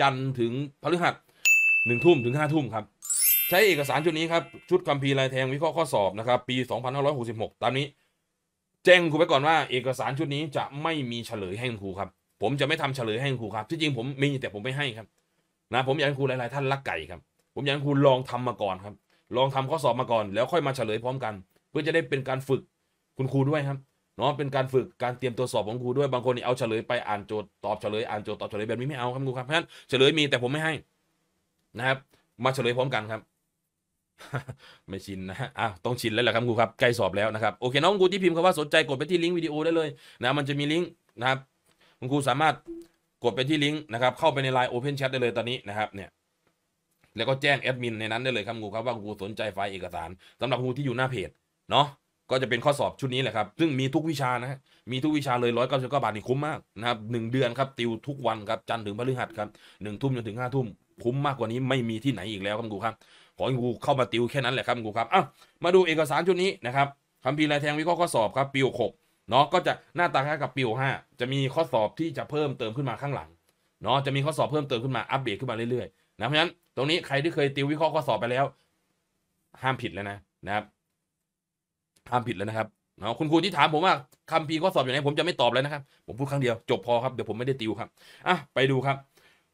จันทร์ถึงพฤหัสหนึ่งทุ่มถึงห้าทุ่มครับ ใช้เอกสารชุดนี้ครับชุดคัมภีร์ลายแทงวิเคราะห์ข้อสอบนะครับปี2566ตามนี้แจ้งครูไปก่อนว่าเอกสารชุดนี้จะไม่มีเฉลยให้ครูครับ ผมจะไม่ทำเฉลยให้ครูครับที่จริงผมมีแต่ผมไม่ให้ครับ นะ ผมอยากให้ครูหลายๆท่านรักไก่ครับ ผมอยากให้ครูลองทำมาก่อนครับ ลองทำข้อสอบมาก่อนแล้วค่อยมาเฉลยพร้อมกัน เพื่อจะได้เป็นการฝึกคุณครูด้วยครับเนาะเป็นการฝึกการเตรียมตัวสอบของครูด้วยบางคนนี่เอาเฉลยไปอ่านโจทย์ตอบเฉลย อ่านโจทย์ตอบเฉลยแบบนี้ไม่เอาครับครูครับเพราะฉะนั้นเฉลยมีแต่ผมไม่ให้นะครับ มาเฉลยพร้อมกันครับไม่ชินนะอ่ะต้องชินแล้วแหละครับครูครับใกล้สอบแล้วนะครับโอเคน้องครูที่พิมพ์คำว่าสนใจกดไปที่ลิงก์วิดีโอได้เลย นะมันจะมีลิงก์นะครับ คุณครูสามารถกดไปที่ลิงก์นะครับเข้าไปในไลน์ Open Chat ได้เลยตอนนี้นะครับ เนี่ยแล้วก็แจ้งแอดมินในนั้นได้เลยครับครูครับว่าครูสนใจไฟล์เอกสาร สำหรับครูที่อยู่หน้าเพจเนาะก็จะเป็นข้อสอบชุดนี้แหละครับ ซึ่งมีทุกวิชานะมีทุกวิชาเลยร้อยเก้าสิบเก้าบาทนี่คุ้มมากนะครับหนึ่งเดือนครับติวทุกวันครับจันทร์ถึงพฤหัสครับหนึ่งทุ่มจนถึงห้าทุ่มคุ้มมากกว่านี้ไม่มีที่ไหนอีกแล้วครับกูครับ ขอให้กูเข้ามาติวแค่นั้นแหละครับกูครับอ่ะมาดูเอกสารชุดนี้นะครับคำพิลายแทงวิเคราะห์ข้อสอบครับปีหกเนาะก็จะหน้าตาคล้ายกับปีห้าจะมีข้อสอบที่จะเพิ่มเติมขึ้นมาข้างหลังเนาะจะมีข้อสอบเพิ่มเติมขึ้นมาอัปเดต ขึ้นมาเรื่อยๆนะเพราะฉะนั้นตรงนี้ใครที่เคยติววิเคราะห์ข้อสอบไปแล้ว ห้ามผิดแล้วนะนะครับำมผิดแล้วนะครับเนาะคุณครูที่ถามผม ว่าคำพีข้อสอบอย่างไรผมจะไม่ตอบเลยนะครับผมพูดครั้งเดียวจบพอครับเดี๋ยวผมไม่ได้ติวครับอ่ะไปดูครับ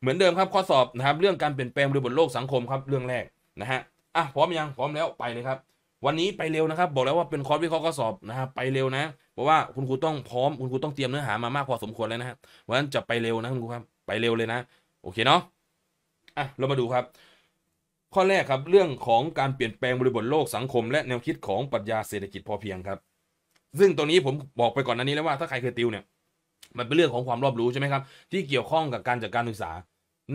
เหมือนเดิมครับข้อสอบนะครับ เรื่องการเปลี่ยนแปลงบนโลกสังคมครับเรื่องแรกนะฮะอ่ะพร้อมยังพร้อมแล้วไปเลยครับวันนี้ไปเร็วนะครับ บอกแล้วว่าเป็นคอร์สวิเคราะห์ข้อสอบนะครับไปเร็วนะเพราะว่าคุณครูต้องพร้อมคุณครูต้องเตรียมเนื้อหามามากพอสมควรแล้วนะฮะเพราะฉะนั้นจะไปเร็วนะคุณครูครับไปเร็วเลยนะโอเคเนาะอ่ะเรามาดูครับข้อแรกครับเรื่องของการเปลี่ยนแปลงบริบทโลกสังคม และแนวคิดของ ปรัชญาเศรษฐกิจพอเพียงครับซึ่ง ตรงนี้ผมบอกไปก่อนนันนี้แล้วว่าถ้าใครเคยติวเนี่ยมันเป็นเรื่องของความรอบรู้ใช่ไหมครับที่เกี่ยวข้องกับการจัดการศึกษา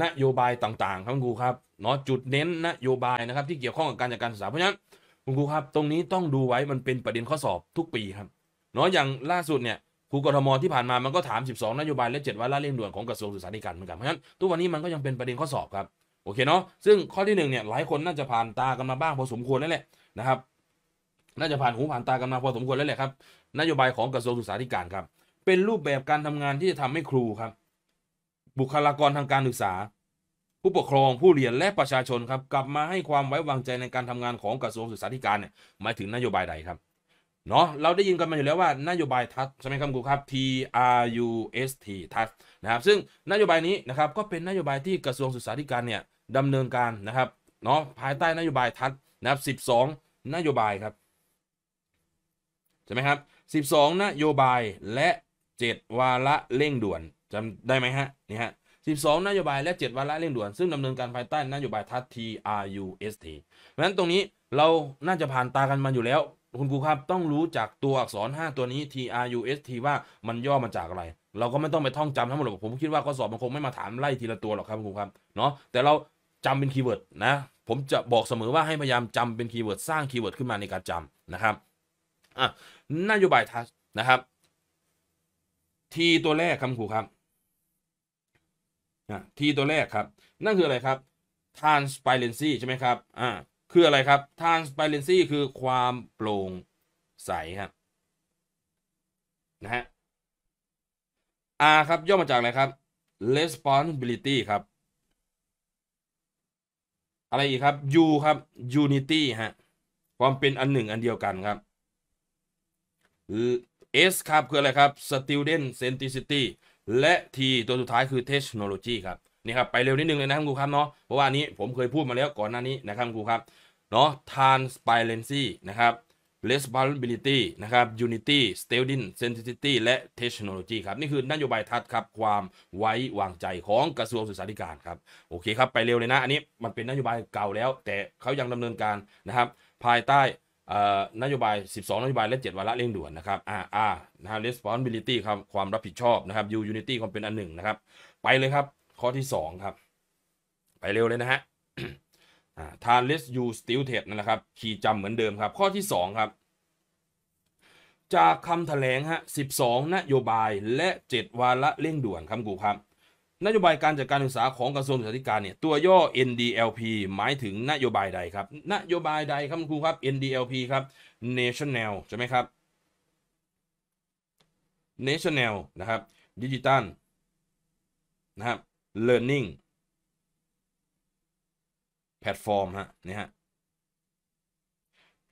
นโยบายต่างๆครับครูครับเนาะจุดเน้นนโยบายนะครับที่เกี่ยวข้องกับการจัดการศึกษาเพราะฉะนั้นคครูครับตรงนี้ต้องดูไว้มันเป็นประเด็นข้อสอบทุกปีครับเนาะอย่างล่าสุดเนี่ยครูกทม ที่ผ่านมามันก็ถาม 12 นโยบายและ 7 วาระเร่งด่วนของกระทรวงศึกษาธิการเหมือนกันเพราะฉะนั้นทุกวันนี้มันก็ยังเป็นประเด็นข้อสอบครับโอเคเนาะ ซึ่งข้อที่1เนี่ยหลายคนน่าจะผ่านตากันมาบ้าง พอสมควรนั่นแหละนะครับ น่าจะผ่านหูผ่านตากันมาพอสมควรแล้วแหละครับ นโยบายของกระทรวงศึกษาธิการครับ เป็นรูปแบบการทำงานที่จะทำให้ครูครับ บุคลากรทางการศึกษา ผู้ปกครอง ผู้เรียนและประชาชนครับกลับมาให้ความไว้วางใจในการทำงานของกระทรวงศึกษาธิการเนี่ยหมายถึงนโยบายใดครับ เนาะเราได้ยินกันมาอยู่แล้วว่านโยบายทัศใช่ไหมครับครูครับ T R U S T ทัศนะครับ ซึ่งนโยบายนี้นะครับก็เป็นนโยบายที่กระทรวงศึกษาธิการเนี่ยดำเนินการ นะครับเนาะภายใต้นโยบายทัศนะครับ 12นโยบายครับใช่ไหมครับ12นโยบายและ 7 วาระเร่งด่วนจำได้ไหมฮะนี่ฮะ12นโยบายและ 7 วาระเร่งด่วนซึ่งดำเนินการภายใต้นโยบายทัศ TRUST เพราะฉะนั้นตรงนี้เราน่าจะผ่านตากันมาอยู่แล้วคุณครูครับต้องรู้จากตัวอักษร 5 ตัวนี้ TRUST ว่ามันย่อมาจากอะไร เราก็ไม่ต้องไปท่องจำทั้งหมดผมคิดว่าข้อสอบมันคงไม่มาถามไล่ทีละตัวหรอกครับคุณครูครับเนาะแต่เราจำเป็นคีย์เวิร์ดนะผมจะบอกเสมอว่าให้พยายามจำเป็นคีย์เวิร์ดสร้างคีย์เวิร์ดขึ้นมาในการจำนะครับอ่ะนโยบายทัชนะครับทีตัวแรกคำขู่ครับ ทีตัวแรกครับ นั่นคืออะไรครับ transparency ใช่ไหมครับอ่าคืออะไรครับ transparency คือความโปร่งใสครับนะฮะ R ครับย่อมาจากอะไรครับ responsibility ครับอะไรอีกครับ U ครับ Unity ฮะ ความเป็นอันหนึ่งอันเดียวกันครับ หรือ S ครับคืออะไรครับ Student Centricity และ T ตัวสุดท้ายคือ Technology ครับ นี่ครับ ไปเร็วนิดนึงเลยนะครับครูครับเนาะ เพราะว่านี้ผมเคยพูดมาแล้วก่อนหน้านี้นะครับครูครับ เนาะ Transparency นะครับ responsibility นะครับ unity s t e a d i n g s e n s i t i v i t y และ technology ครับ นี่คือนโยบายทัดครับ ความไว้วางใจของกระทรวงศึกษาธิการครับ โอเคครับ ไปเร็วเลยนะ อันนี้มันเป็นนโยบายเก่าแล้ว แต่เขายังดำเนินการนะครับ ภายใต้นโยบาย 12นโยบายและ 7วาระเร่งด่วนนะครับออา่านะ responsibility ครับ ความรับผิดชอบนะครับ U unity ความเป็นอันหนึ่งนะครับ ไปเลยครับข้อที่ 2 ครับ ไปเร็วเลยนะฮะทานเลสยูสติลเทดนั่นแหละครับ คีย์จำเหมือนเดิมครับ ข้อที่ 2 ครับ จากคำแถลงฮะ12 นโยบายและ 7 วาระเร่งด่วนครับกูครับนโยบายการจัดการศึกษาของกระทรวงศึกษาธิการเนี่ยตัวย่อ NDLP หมายถึงนโยบายใดครับ นโยบายใดครับครูครับ NDLP ครับ National ใช่ไหมครับ National นะครับ Digital นะครับ Learning พลตฟอร์มฮะนี่ฮะ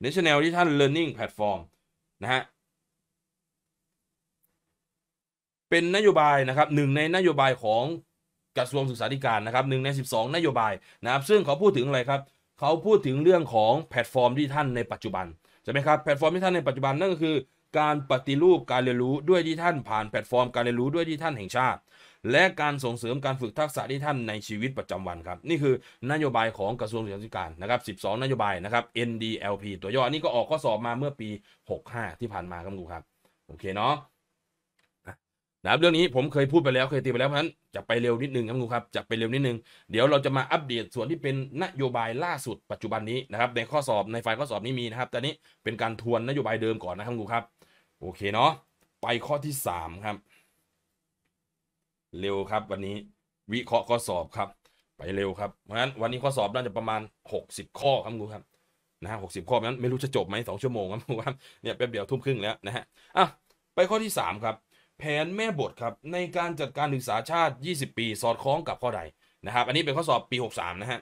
National Digital Learning Platform นะฮะเป็นนโยบายนะครับหนึ่งในนโยบายของกระทรวงศึกษาธิการนะครับหนึ่งใน 12 นโยบายนะครับซึ่งเขาพูดถึงอะไรครับเขาพูดถึงเรื่องของแพลตฟอร์มที่ท่านในปัจจุบันใช่ไหมครับแพลตฟอร์มที่ท่านในปัจจุบันนั่นก็คือการปฏิรูปการเรียนรู้ด้วยที่ท่านผ่านแพลตฟอร์มการเรียนรู้ด้วยที่ท่านแห่งชาติและการส่งเสริมการฝึกทักษะที่ท่านในชีวิตประจำวันครับ นี่คือนโยบายของกระทรวงศึกษาธิการนะครับ12 นโยบายนะครับ NDLP ตัวย่ออันนี้ก็ออกข้อสอบมาเมื่อปี 65 ที่ผ่านมาครับุูครับโอเคเนาะนะครับเรื่องนี้ผมเคยพูดไปแล้วเคยตีไปแล้วเพราะฉะนั้นจะไปเร็วนิดนึงครับคุณครับจะไปเร็วนิดนึงเดี๋ยวเราจะมาอัปเดตส่วนที่เป็นนโยบายล่าสุดปัจจุบันนี้นะครับในข้อสอบในไฟล์ข้อสอบนี้มีนะครับแต่นี้เป็นการทวนนโยบายเดิมก่อนนะครับคุณครับ โอเคเนาะไปข้อที่ 3 ครับเร็วครับ วันนี้วิเคราะห์ข้อสอบครับไปเร็วครับเพราะฉะนั้นวันนี้ข้อสอบน่าจะประมาณ 60 ข้อครับคุณครับนะหกสิบข้อนั้นไม่รู้จะจบไหมสองชั่วโมงครับคุณครับเนี่ยแป๊บเดียวทุ่มครึ่งแล้วนะฮะอ่ะไปข้อที่3ครับแผนแม่บทครับในการจัดการศึกษาชาติ 20 ปี สอดคล้องกับข้อใดนะครับอันนี้เป็นข้อสอบปี 63นะฮะ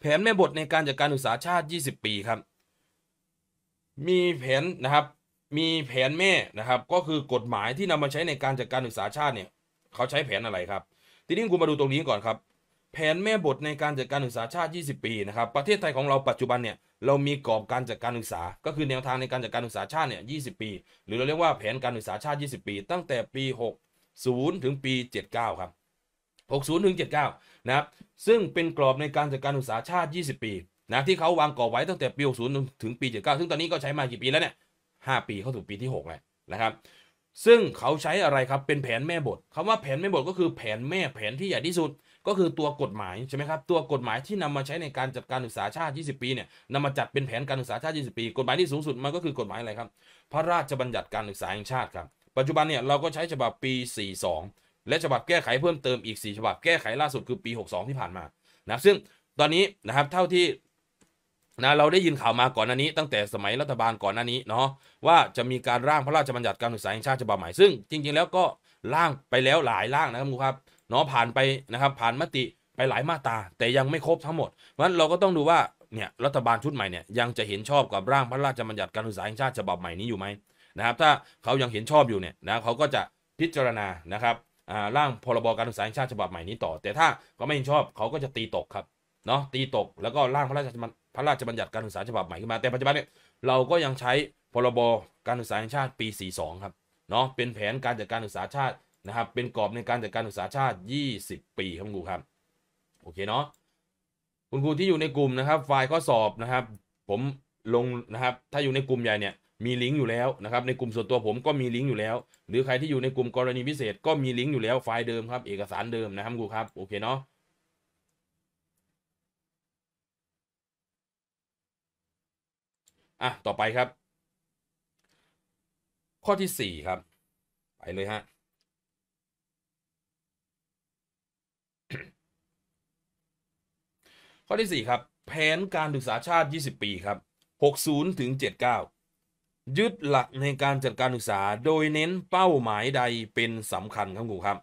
แผนแม่บทในการจัดการศึกษาชาติ 20 ปีครับมีแผนนะครับมีแผนแม่นะครับก็คือกฎหมายที่นำมาใช้ในการจัดการศึกษาชาติเนี่ยเขาใช้แผนอะไรครับ ทีนี้คุณมาดูตรงนี้ก่อนครับ แผนแม่บทในการจัดการศึกษาชาติ 20 ปีนะครับ ประเทศไทยของเราปัจจุบันเนี่ย เรามีกรอบการจัดการศึกษา ก็คือแนวทางในการจัดการศึกษาชาติเนี่ย 20 ปี หรือเราเรียกว่าแผนการศึกษาชาติ 20 ปี ตั้งแต่ปี 60 ถึงปี 79 ครับ 60ถึง79 นะครับ ซึ่งเป็นกรอบในการจัดการศึกษาชาติ 20 ปีนะ ที่เขาวางกรอบไว้ตั้งแต่ปี60ถึงปี 79 ซึ่งตอนนี้ก็ใช้มากี่ปีแล้วเนี่ย 5 ปี เข้าสู่ปีที่ 6แล้วนะครับซึ่งเขาใช้อะไรครับ เป็นแผนแม่บท คำว่าแผนแม่บทก็คือแผนแม่แผนที่ใหญ่ที่สุด ก็คือตัวกฎหมายใช่ไหมครับตัวกฎหมายที่นำมาใช้ในการจัดการศึกษาชาติ 20 ปีเนี่ยนำมาจัดเป็นแผนการศึกษาชาติ 20 ปีกฎหมายที่สูงสุดมันก็คือกฎหมายอะไรครับ พระราชบัญญัติการศึกษาแห่งชาติครับ ปัจจุบันเนี่ยเราก็ใช้ฉบับปี 42 และฉบับแก้ไขเพิ่มเติมอีก 4ฉบับแก้ไขล่าสุดคือปี62ที่ผ่านมานะซึ่งตอนนี้นะครับเท่าที่นะเราได้ยินข่าวมาก่อนหน้านี้ตั้งแต่สมัยรัฐบาลก่อนหน้านี้เนาะว่าจะมีการร่างพระราชบัญญัติการศึกษาแห่งชาติฉบับใหม่ซึ่งจริงๆแล้วก็ร่างไปแล้วหลายร่างนะครับคุณครับเนาะผ่านไปนะครับผ่านมติไปหลายมาตราแต่ยังไม่ครบทั้งหมดเพราะฉะนั้นเราก็ต้องดูว่าเนี่ยรัฐบาลชุดใหม่เนี่ยยังจะเห็นชอบกับร่างพระราชบัญญัติการศึกษาแห่งชาติฉบับใหม่นี้อยู่ไหมนะครับถ้าเขายังเห็นชอบอยู่เนี่ยนะเขาก็จะพิจารณานะครับร่างพรบการศึกษาแห่งชาติฉบับใหม่นี้ต่อ แต่ถ้าเขาไม่เห็นชอบเขาก็จะตีตกครับเนาะตีตกแล้วก็ร่างพระราชพระราชบัญญัติการศึกษาฉบับใหม่ขึ้นมาแต่ปัจจุบันเนี่ยเราก็ยังใช้พรบการศึกษาแห่งชาติปี 42ครับเนาะเป็นแผนการจัดการศึกษาชาตินะครับเป็นกรอบในการจัดการศึกษาชาติ 20 ปีครับคุณครูครับโอเคเนาะคุณครูที่อยู่ในกลุ่มนะครับไฟล์ข้อสอบนะครับผมลงนะครับถ้าอยู่ในกลุ่มใหญ่เนี่ย มีลิงก์อยู่แล้วนะครับในกลุ่มส่วนตัวผมก็มีลิงก์อยู่แล้ว หรือใครที่อยู่ในกลุ่มกรณีพิเศษ ก็มีลิงก์อยู่แล้วไฟล์เดิมครับเอกสารเดิมนะครับครูครับโอเคเนาะอ่ะต่อไปครับ ข้อที่สี่ครับ ไปเลยฮะข้อที่สี่ครับ แผนการศึกษาชาติ 20 ปีครับ 60ถึง79ยึดหลักในการจัดการศึกษาโดยเน้นเป้าหมายใดเป็นสำคัญครับคูครับ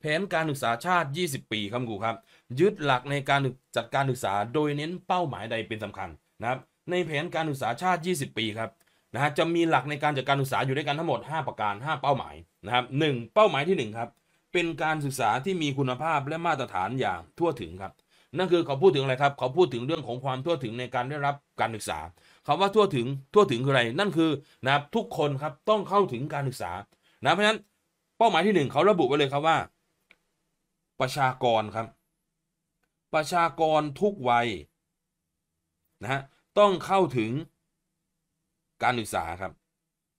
แผนการศึกษาชาติ 20 ปีครับคูครับ ยึดหลักในการจัดการศึกษาโดยเน้นเป้าหมายใดเป็นสำคัญนะครับในแผนการศึกษาชาติ 20 ปีครับนะฮะจะมีหลักในการจัดการศึกษาอยู่ด้วยกันทั้งหมด 5 ประการ 5 เป้าหมายนะครับหเป้าหมายที่1ครับเป็นการศึกษาที่มีคุณภาพและมาตรฐานอย่างทั่วถึงครับ นั่นคือเขาพูดถึงอะไรครับ เขาพูดถึงเรื่องของความทั่วถึงในการได้รับการศึกษา คำว่าทั่วถึงทั่วถึงคืออะไร นั่นคือนะครับทุกคนครับต้องเข้าถึงการศึกษานะเพราะฉะนั้นเป้าหมายที่ 1 เขาระบุไว้เลยครับว่า ประชากรครับ ประชากรทุกวัยนะฮะต้องเข้าถึงการศึกษาครับ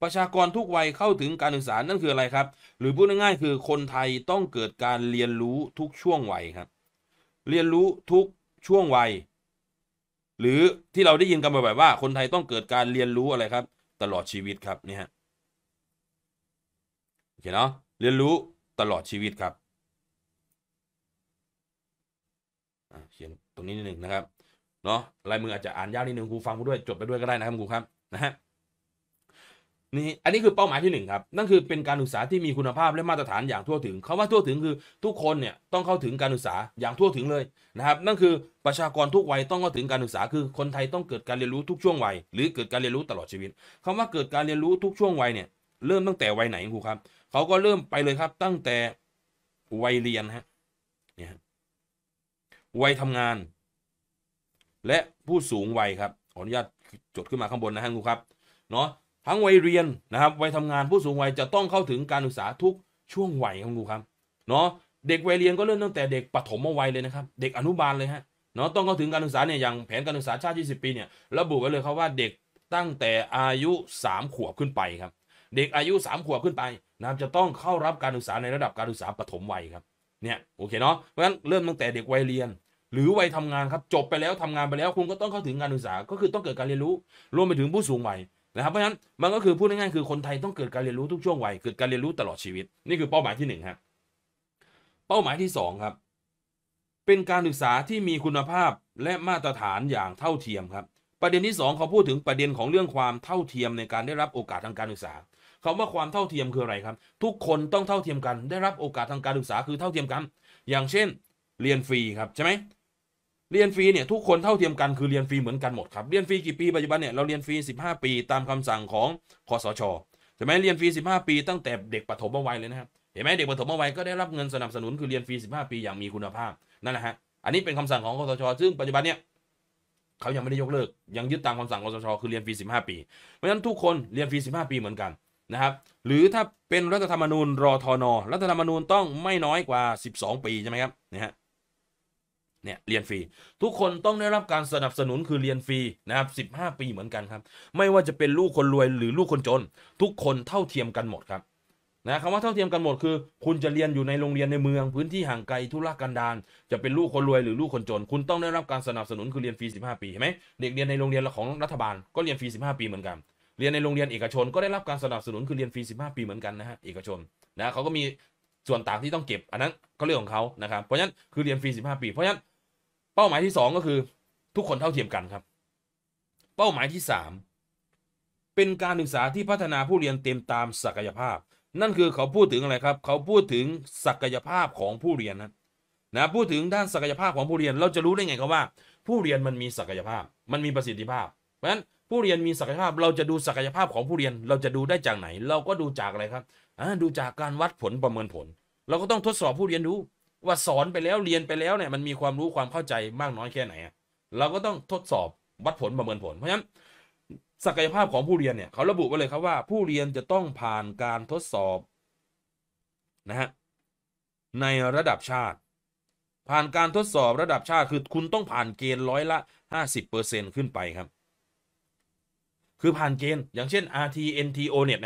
ประชากรทุกวัยเข้าถึงการศึกษานั่นคืออะไรครับ หรือพูดง่ายๆคือคนไทยต้องเกิดการเรียนรู้ทุกช่วงวัยครับ เรียนรู้ทุกช่วงวัย หรือที่เราได้ยินกันบ่อยๆว่าคนไทยต้องเกิดการเรียนรู้อะไรครับ ตลอดชีวิตครับนี่ฮะโอเคเนาะเรียนรู้ตลอดชีวิตครับเขียนตรงนี้นิดหนึ่งนะครับเนาะลายมืออาจจะอ่านยากนิดนึงครูฟังกูด้วยจดไปด้วยก็ได้นะครับครูครับนะฮะนี่อันนี้คือเป้าหมายที่1ครับนั่นคือเป็นการศึกษาที่มีคุณภาพและมาตรฐานอย่างทั่วถึงคาว่าทั่วถึงคือทุกคนเนี่ยต้องเข้าถึงการศึกษาอย่างทั่วถึงเลยนะครับ นั่นคือประชากรทุกวัยต้องเข้าถึงการศึกษาคือ คนไทยต้องเกิดการเรียนรู้ทุกช่วงวัยหรือเกิดการเรียนรู้ตลอดชีวิต คำว่าเกิดการเรียนรู้ทุกช่วงวัยเนี่ยเริ่มตั้งแต่วัยไหนครูครับ เขาก็เริ่มไปเลยครับตั้งแต่วัยเรียนฮะเนี่ยวัยทำงานและผู้สูงวัยครับขออนุญาตจดขึ้นมาข้างบนนะฮะครูครับเนาะทั้งวัยเรียนนะครับวัยทำงานผู้สูงวัยจะต้องเข้าถึงการศึกษาทุกช่วงวัยครับครูครับเนาะเด็กวัยเรียนก็เริ่มตั้งแต่เด็กปฐมวัยเลยนะครับเด็กอนุบาลเลยฮะเนาะต้องเข้าถึงการศึกษาเนี่ยอย่างแผนการศึกษาชาติ 20 ปีเนี่ยระบุไว้เลยครับว่าเด็กตั้งแต่อายุ 3 ขวบขึ้นไปครับ เด็กอายุ 3 ขวบขึ้นไปนะครับจะต้องเข้ารับการศึกษาในระดับการศึกษาปฐมวัยครับเนี่ยโอเคเนาะเพราะฉะนั้นเริ่มตั้งแต่เด็กวัยเรียนหรือวัยทำงาน ครับ จบไปแล้วทำงานไปแล้วคุณก็ต้องเข้าถึงการศึกษาก็คือต้องเกิดการเรียนรู้ รวมไปถึงผู้สูงวัยนะครับเพราะฉะนั้นมันก็คือพูดง่ายๆคือ คนไทยต้องเกิดการเรียนรู้ทุกช่วงวัยเกิดการเรียนรู้ตลอดชีวิต นี่คือเป้าหมายที่1ครับเป้าหมายที่2ครับ เป็นการศึกษาที่มีคุณภาพและมาตรฐานอย่างเท่าเทียมครับ ประเด็นที่ 2 เขาพูดถึงประเด็นของเรื่องความเท่าเทียมในการได้รับโอกาสทางการศึกษาคำว่าความเท่าเทียมคืออะไรครับ ทุกคนต้องเท่าเทียมกัน ได้รับโอกาสทางการศึกษาคือเท่าเทียมกัน อย่างเช่น เรียนฟรีครับใช่ไหมเรียนฟรีเนี่ยทุกคนเท่าเทียมกันคือเรียนฟรีเหมือนกันหมดครับ เรียนฟรีกี่ปีปัจจุบันเนี่ยเราเรียนฟรี15 ปีตามคำสั่งของคอสชใช่ไหมเรียนฟรี15ปีตั้งแต่เด็กปฐมวัยเลยนะครับเห็นไหมเด็กปฐมวัยก็ได้รับเงินสนับสนุนคือเรียนฟรี15ปีอย่างมีคุณภาพนั่นแหละฮะอันนี้เป็นคำสั่งของคอสช ซึ่งปัจจุบันเนี่ยเขายังไม่ได้ยกเลิกยังยึดตามคำสั่งคอสช คือเรียนฟรี15ปีเพราะฉะนั้นทุกคนเรียนฟรี15ปีเหมือนกันนะครับหรือถ้าเป็นรัฐธรรมนูญรอทนรัฐธรรมนูญต้องไม่น้อยกว่า 12 ปีใช่ไหมครับนะฮะเนี่ยเรียนฟรีทุกคนต้องได้รับการสนับสนุนคือเรียนฟรีนะครับ15 ปีเหมือนกันครับไม่ว่าจะเป็นลูกคนรวยหรือลูกคนจน ทุกคนเท่าเทียมกันหมดครับนะคำว่าเท่าเทียมกันหมดคือคุณจะเรียนอยู่ในโรงเรียนในเมืองพื้นที่ห่างไกลทุรกันดารจะเป็นลูกคนรวยหรือลูกคนจนคุณต้องได้รับการสนับสนุนคือเรียนฟรี 15 ปีเห็นไหมเด็กเรียนในโรงเรียนของรัฐบาลก็เรียนฟรี15 ปีเหมือนกัน เรียนในโรงเรียนเอกชนก็ได้รับการสนับสนุนคือเรียนฟรี15 ปีเหมือนกันนะฮะเอกชนนะเขาก็มีส่วนต่างที่ต้องเก็บ อันนั้นก็เรื่องของเขานะครับเพราะฉะนั้นคือเรียนฟรี15ปีเพราะฉะนั้นเป้าหมายที่สองก็คือ ทุกคนเท่าเทียมกันครับ เป้าหมายที่สามเป็นการศึกษาที่พัฒนาผู้เรียนเต็มตามศักยภาพ นั่นคือเขาพูดถึงอะไรครับ เขาพูดถึงศักยภาพของผู้เรียนนะนะพูดถึงด้านศักยภาพของผู้เรียนเราจะรู้ได้ไงครับว่า ผู้เรียนมันมีศักยภาพมันมีประสิทธิภาพ เพราะฉะนั้นผู้เรียนมีศักยภาพเราจะดูศักยภาพของผู้เรียนเราจะดูได้จากไหน เราก็ดูจากอะไรครับดูจากการวัดผลประเมินผล เราก็ต้องทดสอบผู้เรียนดูว่าสอนไปแล้วเรียนไปแล้วเนี่ยมันมีความรู้ความเข้าใจมากน้อยแค่ไหน เราก็ต้องทดสอบวัดผลประเมินผล เพราะฉะนั้นศักยภาพของผู้เรียนเนี่ยเขาระบุไว้เลยครับว่าผู้เรียนจะต้องผ่านการทดสอบนะฮะในระดับชาติ ผ่านการทดสอบระดับชาติคือคุณต้องผ่านเกณฑ์ร้อยละ 50%ขึ้นไปครับคือผ่านเกณฑ์อย่างเช่น RT NT o เนี่ย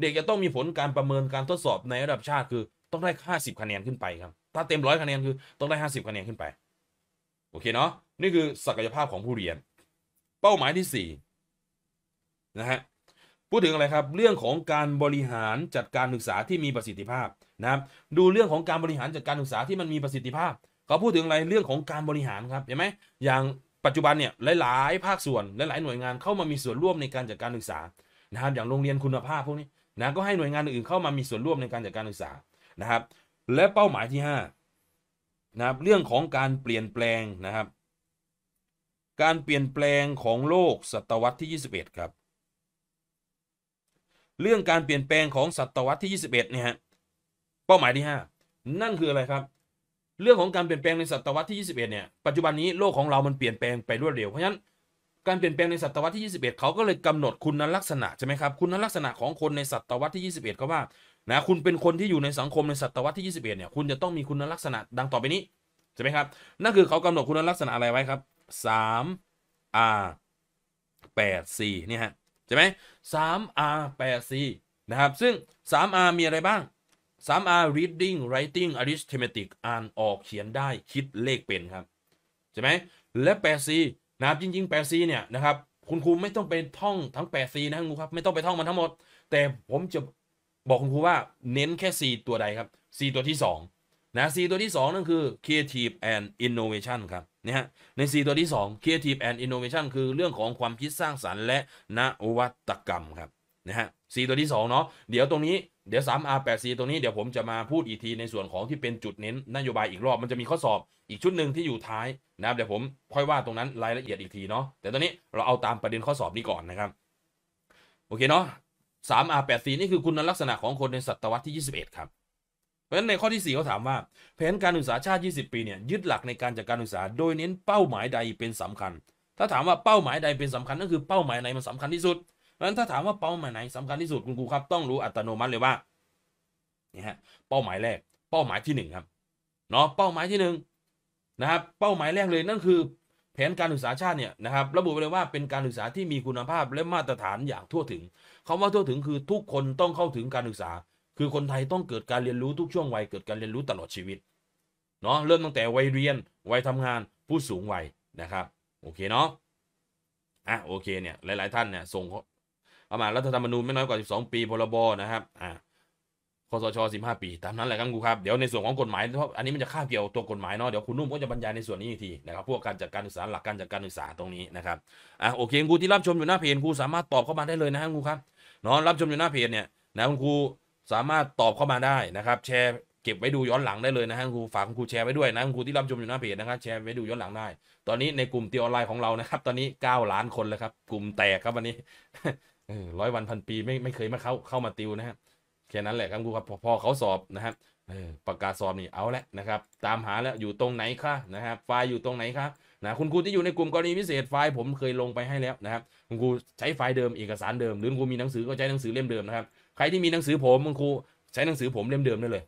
เด็กจะต้องมีผลการประเมินการทดสอบในระดับชาติคือต้องได้ 50 คะแนนขึ้นไปครับถ้าเต็มร้อยคะแนนคือต้องได้ห้าสิบคะแนนขึ้นไปโอเคเนาะนี่คือศักยภาพของผู้เรียน เป้าหมายที่สี่นะฮะพูดถึงอะไรครับเรื่องของการบริหารจัดการศึกษาที่มีประสิทธิภาพนะครับดูเรื่องของการบริหารจัดการศึกษาที่มันมีประสิทธิภาพเขาพูดถึงอะไรเรื่องของการบริหารครับเห็นไหมอย่างปัจจุบันเนี่ยหลาย ๆ ภาคส่วนหลาย ๆหน่วยงานเข้ามามีส่วนร่วมในการจัดการศึกษา นะครับอย่างโรงเรียนคุณภาพพวกนี้นะก็ให้หน่วยงานอื่นเข้ามามีส่วนร่วมในการจัดการศึกษานะครับและเป้าหมายที่5นะครับเรื่องของการเปลี่ยนแปลง นะครับการเปลี่ยนแปลงของโลกศตวรรษที่ 21ครับเรื่องการเปลี่ยนแปลงของศตวรรษที่ 21เนี่ยฮะเป้าหมายที่5นั่นคืออะไรครับเรื่องของการเปลี่ยนแปลงในศตวรรษที่ 21เนี่ยปัจจุบันนี้ โลกของเรามันเปลี่ยนแปลงไปรวดเร็ว เพราะฉะนั้น การเปลี่ยนแปลงในศตวรรษที่ 21เขาก็เลยกำหนดคุณลักษณะใช่ไหมครับคุณลักษณะของคนในศตวรรษที่ 21ก็ว่านะคุณเป็นคนที่อยู่ในสังคมในศตวรรษที่ 21 เนี่ย คุณจะต้องมีคุณลักษณะดังต่อไปนี้ ใช่ไหมครับนั่นคือเขากำหนดคุณลักษณะอะไรไว้ครับ 3 R 8 C เนี่ยฮะใช่ไหม3 R 8 C นะครับ ซึ่ง3 R มีอะไรบ้าง3 R reading writing arithmetic อ่านออกเขียนได้คิดเลขเป็นครับ ใช่ไหมและ8 C นะครับจริง ๆ 8 C เนี่ยนะครับ คุณครูไม่ต้องไปท่องทั้ง 8 C นะครครับไม่ต้องไปท่องมันทั้งหมด แต่ผมจะบอกคุณครูว่าเน้นแค่ C ตัวใดครับ C ตัวที่2นะ C ตัวที่ 2 นั่นคือ creative and innovation ครับนะฮะใน C ตัวที่ 2 creative and innovation คือเรื่องของความคิดสร้างสารรค์และนวัตกรรมครับนะฮะ C ตัวที่2เนาะเดี๋ยวตรงนี้เดี๋ยว 3R8C ตรงนี้เดี๋ยวผมจะมาพูดอีกทีในส่วนของที่เป็นจุดเน้นนโยบายอีกรอบมันจะมีข้อสอบอีกชุดหนึ่งที่อยู่ท้ายนะเดี๋ยวผมค่อยว่าตรงนั้นรายละเอียดอีกทีเนาะแต่ตอนนี้เราเอาตามประเด็นข้อสอบนี้ก่อนนะครับโอเคเนาะสาามอแปดสี่นี่คือคุณลักษณะของคนในศตวรรษที่ยี่สิบเอ็ดครับ เพราะฉะนั้นในข้อที่สี่เขาถามว่าแผนการศึกษาชาติยี่สิบปี เนี่ย ยึดหลักในการจัดการศึกษาโดยเน้น เป้าหมายใดเป็นสำคัญ ถ้าถามว่าเป้าหมายใดเป็นสำคัญก็คือเป้าหมายไหนมันสำคัญที่สุดเพราะฉะนั้นถ้าถามว่าเป้าหมายไหนสำคัญที่สุดคุณครูครับต้องรู้อัตโนมัติเลยว่านี่ฮะเป้าหมายแรก เป้าหมายที่หนึ่งครับเนาะเป้าหมายที่งนะครับเป้าหมายแรกเลยนั่นคือแผนการศึกษาชาติเนี่ยนะครับระบุไว้เลยว่าเป็นการศึกษาที่มีคุณภาพและมาตรฐานอย่างทั่วถึง คำว่าทั่วถึงคือทุกคนต้องเข้าถึงการศึกษา คือคนไทยต้องเกิดการเรียนรู้ทุกช่วงวัย เกิดการเรียนรู้ตลอดชีวิตเนาะเริ่มตั้งแต่วัยเรียน วัยทำงาน ผู้สูงวัยนะครับโอเคเนาะอ่ะโอเคเนี่ยหลายๆท่านเนี่ยส่งเข้ามารัฐธรรมนูญไม่น้อยกว่า12 ปีพรบนะครับอ่ะคสชสิบห้าปีตามนั้นแหละครับคุณครับเดี๋ยวในส่วนของกฎหมายเพราะอันนี้มันจะข้าเกี่ยวตัวกฎหมายเนาะเดี๋ยวคุณนุ่มก็จะบรรยายในส่วนนี้อีกทีนะครับพวกการจัดการศึกษาหลักการจัดการศึกษาตรงนี้นะครับอ่ะโอเคครูที่รับชมอยู่หน้าเพจครูสามารถตอบเข้ามาได้เลยนะครับคุูครับเนาะรับชมอยู่หน้าเพจเนี่ยนะคุณครูสามารถตอบเข้ามาได้นะครับแชร์เก็บไว้ดูย้อนหลังได้เลยนะคับคุูฝากครูแชร์ไว้ด้วยนะครูที่รับชมอยู่หน้าเพจนะครับแชร์ไว้ดูย้อนหลังได้ ตอนนี้ในกลุ่มเตียออนไลน์ของเรานะครับตอนนี้ 9 ล้านคนแล้วครับกลุ่มแตกครับวันนี้ร้อยวันพันปีไม่ไม่เคยมาเข้าเข้ามาติวนะัะแค่นั้นแหละครับครูครับพอเขาสอบนะครับประกาศสอบนี่เอาละนะครับตามหาแล้วอยู่ตรงไหนคะนะครับไฟล์อยู่ตรงไหนคะนะคุณครูที่อยู่ในกลุ่มกรณีพิเศษไฟล์ผมเคยลงไปให้แล้วนะครับคุณครูใช้ไฟล์เดิมเอกสารเดิมหรือคุณครูมีหนังสือก็ใช้หนังสือเล่มเดิมนะครับใครที่มีหนังสือผมคุณครูใช้หนังสือผมเล่มเดิมได้เลย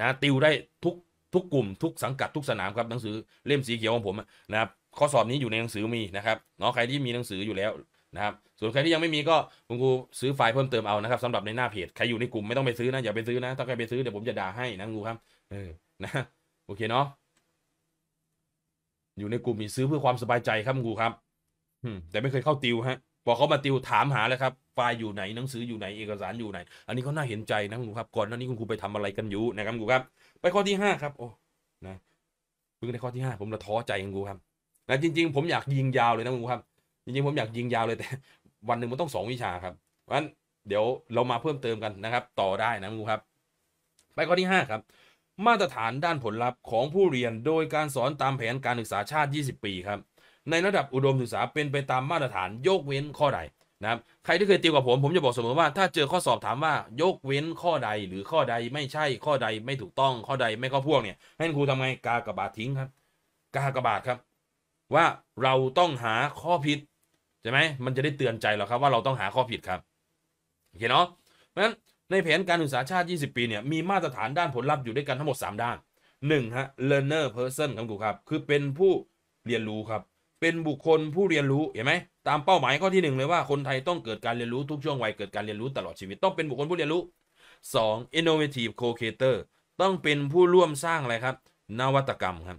นะติวได้ทุกทุกกลุ่มทุกสังกัดทุกสนามครับหนังสือเล่มสีเขียวของผมนะครับข้อสอบนี้อยู่ในหนังสือมีนะครับเนาะใครที่มีหนังสืออยู่แล้วนะครับส่วนใครที่ยังไม่มีก็คุณครูซื้อไฟล์เพิ่มเติมเอานะครับสำหรับในหน้าเพจใครอยู่ในกลุ่มไม่ต้องไปซื้อนะอย่าไปซื้อนะถ้าใครไปซื้อเดี๋ยวผมจะด่าให้นะงูครับเออนะโอเคเนาะอยู่ในกลุ่มมีซื้อเพื่อความสบายใจครับงูครับแต่ไม่เคยเข้าติวฮะ พอเขามาติวถามหาแล้วครับไฟล์อยู่ไหนหนังสืออยู่ไหนเอกสารอยู่ไหนอันนี้ก็น่าเห็นใจนะครูครับ ก่อนหน้านี้คุณครูไปทำอะไรกันอยู่นะครับครูครับไปข้อที่ห้าครับโอ้นะเพิ่งได้ข้อที่ห้าผมละท้อใจครูครับนะจริงๆผมอยากยิงยาวเลยนะครูครับจริงๆ ผมอยากยิงยาวเลยแต่วันหนึ่งมันต้องสองวิชาครับเพราะฉะนั้นเดี๋ยวเรามาเพิ่มเติมกันนะครับ ต่อได้นะครูครับ ไปข้อที่ 5 ครับ มาตรฐานด้านผลลัพธ์ของผู้เรียนโดยการสอนตามแผนการศึกษาชาติ 20 ปีครับ ในระดับอุดมศึกษาเป็นไปตามมาตรฐานยกเว้นข้อใดนะครับ ใครที่เคยติวกับผม ผมจะบอกเสมอว่าถ้าเจอข้อสอบถามว่ายกเว้นข้อใดหรือข้อใดไม่ใช่ ข้อใดไม่ถูกต้องข้อใดไม่ข้อพวกเนี่ยให้ครูทำไงกากระบาดทิ้งครับกากระบาดครับ ว่าเราต้องหาข้อผิดช่ไหมมันจะได้เตือนใจเราครับว่าเราต้องหาข้อผิดครับ โอเคเนาะเพราะฉะนั้นในแผนการศึกษาชาติ 20 ปีเนี่ย มีมาตรฐานด้านผลลัพธ์อยู่ด้วยกันทั้งหมด 3 ด้าน1ฮะ learner person ครับกูครับ คือเป็นผู้เรียนรู้ครับ เป็นบุคคลผู้เรียนรู้ เห็นไหม ตามเป้าหมายข้อที่1เลยว่าคนไทยต้องเกิดการเรียนรู้ทุกช่วงวัย เกิดการเรียนรู้ตลอดชีวิต ต้องเป็นบุคคลผู้เรียนรู้ 2. innovative co-creator ต้องเป็นผู้ร่วมสร้างอะไรครับ นวัตกรรมครับ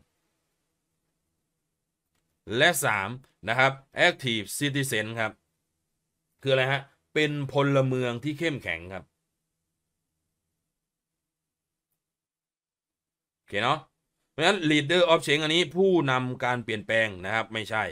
และ 3 นะครับ active citizen ครับ คืออะไรฮะเป็นพลเมืองที่เข้มแข็งครับ โอเคเนาะเพราะฉะนั้น leader of change อันนี้ผู้นำการเปลี่ยนแปลงนะครับ ไม่ใช่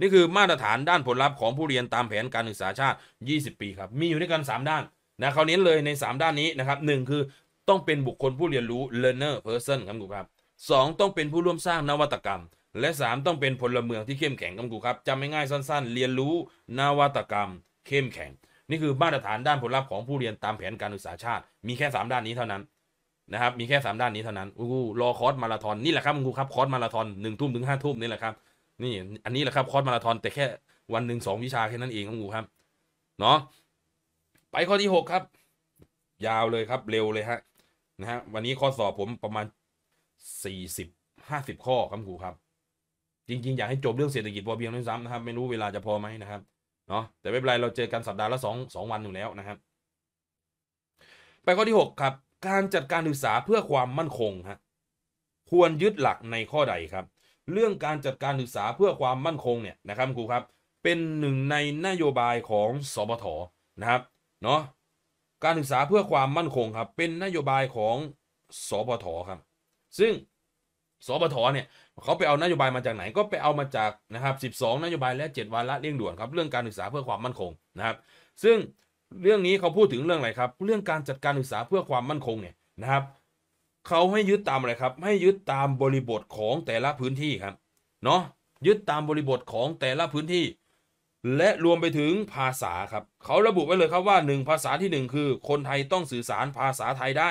นี่คือมาตรฐานด้านผลลัพธ์ของผู้เรียนตามแผนการศึกษาชาติ 20 ปีครับ มีอยู่ด้วยกัน 3 ด้านนะเขาเน้นเลยใน 3 ด้านนี้นะครับ 1 คือต้องเป็นบุคคลผู้เรียนรู้ learner person ครับคุณครับ2ต้องเป็นผู้ร่วมสร้างนวัตกรรม และ 3 ต้องเป็นพลเมืองที่เข้มแข็งกับกูครับจำง่ายๆสั้นๆ เรียนรู้นวัตกรรม เข้มแข็ง นี่คือมาตรฐานด้านผลลัพธ์ของผู้เรียนตามแผนการศึกษาชาติ มีแค่ 3 ด้านนี้เท่านั้นนะครับมีแค่ 3 ด้านนี้เท่านั้นอู้รอคอร์สมาราธอนนี่แหละครับกูครับคอร์สมาราธอนหนึ่งทุ่มถึงห้าทุ่มนี่แหละครับนี่อันนี้แหละครับคอร์สมาราธอนแต่แค่วันหนึ่งสองวิชาแค่นั้นเองกับูครับเนาะไปข้อที่ 6 ครับ ยาวเลยครับเร็วเลยฮะนะฮะวันนี้ข้อสอบผมประมาณสี่สิบห้าสิบข้อครับครูครับ จริงๆ อยากให้จบเรื่องเศรษฐกิจพอเพียงด้วยซ้ำนะครับ ไม่รู้เวลาจะพอไหมนะครับเนาะแต่ไม่เป็นไรเราเจอกันสัปดาห์ละสองสองวันอยู่แล้วนะครับ ไปข้อที่หกครับ การจัดการศึกษาเพื่อความมั่นคงฮะควรยึดหลักในข้อใดครับ เรื่องการจัดการศึกษาเพื่อความมั่นคงเนี่ยนะครับครูครับ เป็นหนึ่งในนโยบายของสบทนะครับเนาะการศึกษาเพื่อความมั่นคงครับ เป็นนโยบายของสบทครับซึ่งสปทเนี่ยเขาไปเอานโยบายมาจากไหน ก็ไปเอามาจากนะครับ12 นโยบาย และ 7 วาระเร่งด่วนครับเรื่องการศึกษาเพื่อความมั่นคงนะครับซึ่งเรื่องนี้เขาพูดถึงเรื่องอะไรครับ เรื่องการจัดการศึกษาเพื่อความมั่นคงเนี่ยนะครับเขาให้ยึดตามอะไรครับ ให้ยึดตามบริบทของแต่ละพื้นที่ครับเนาะยึดตามบริบทของแต่ละพื้นที่ และรวมไปถึงภาษาครับเขาระบุไว้เลยครับว่า 1 ภาษาที่ 1 คือ คนไทยต้องสื่อสารภาษาไทยได้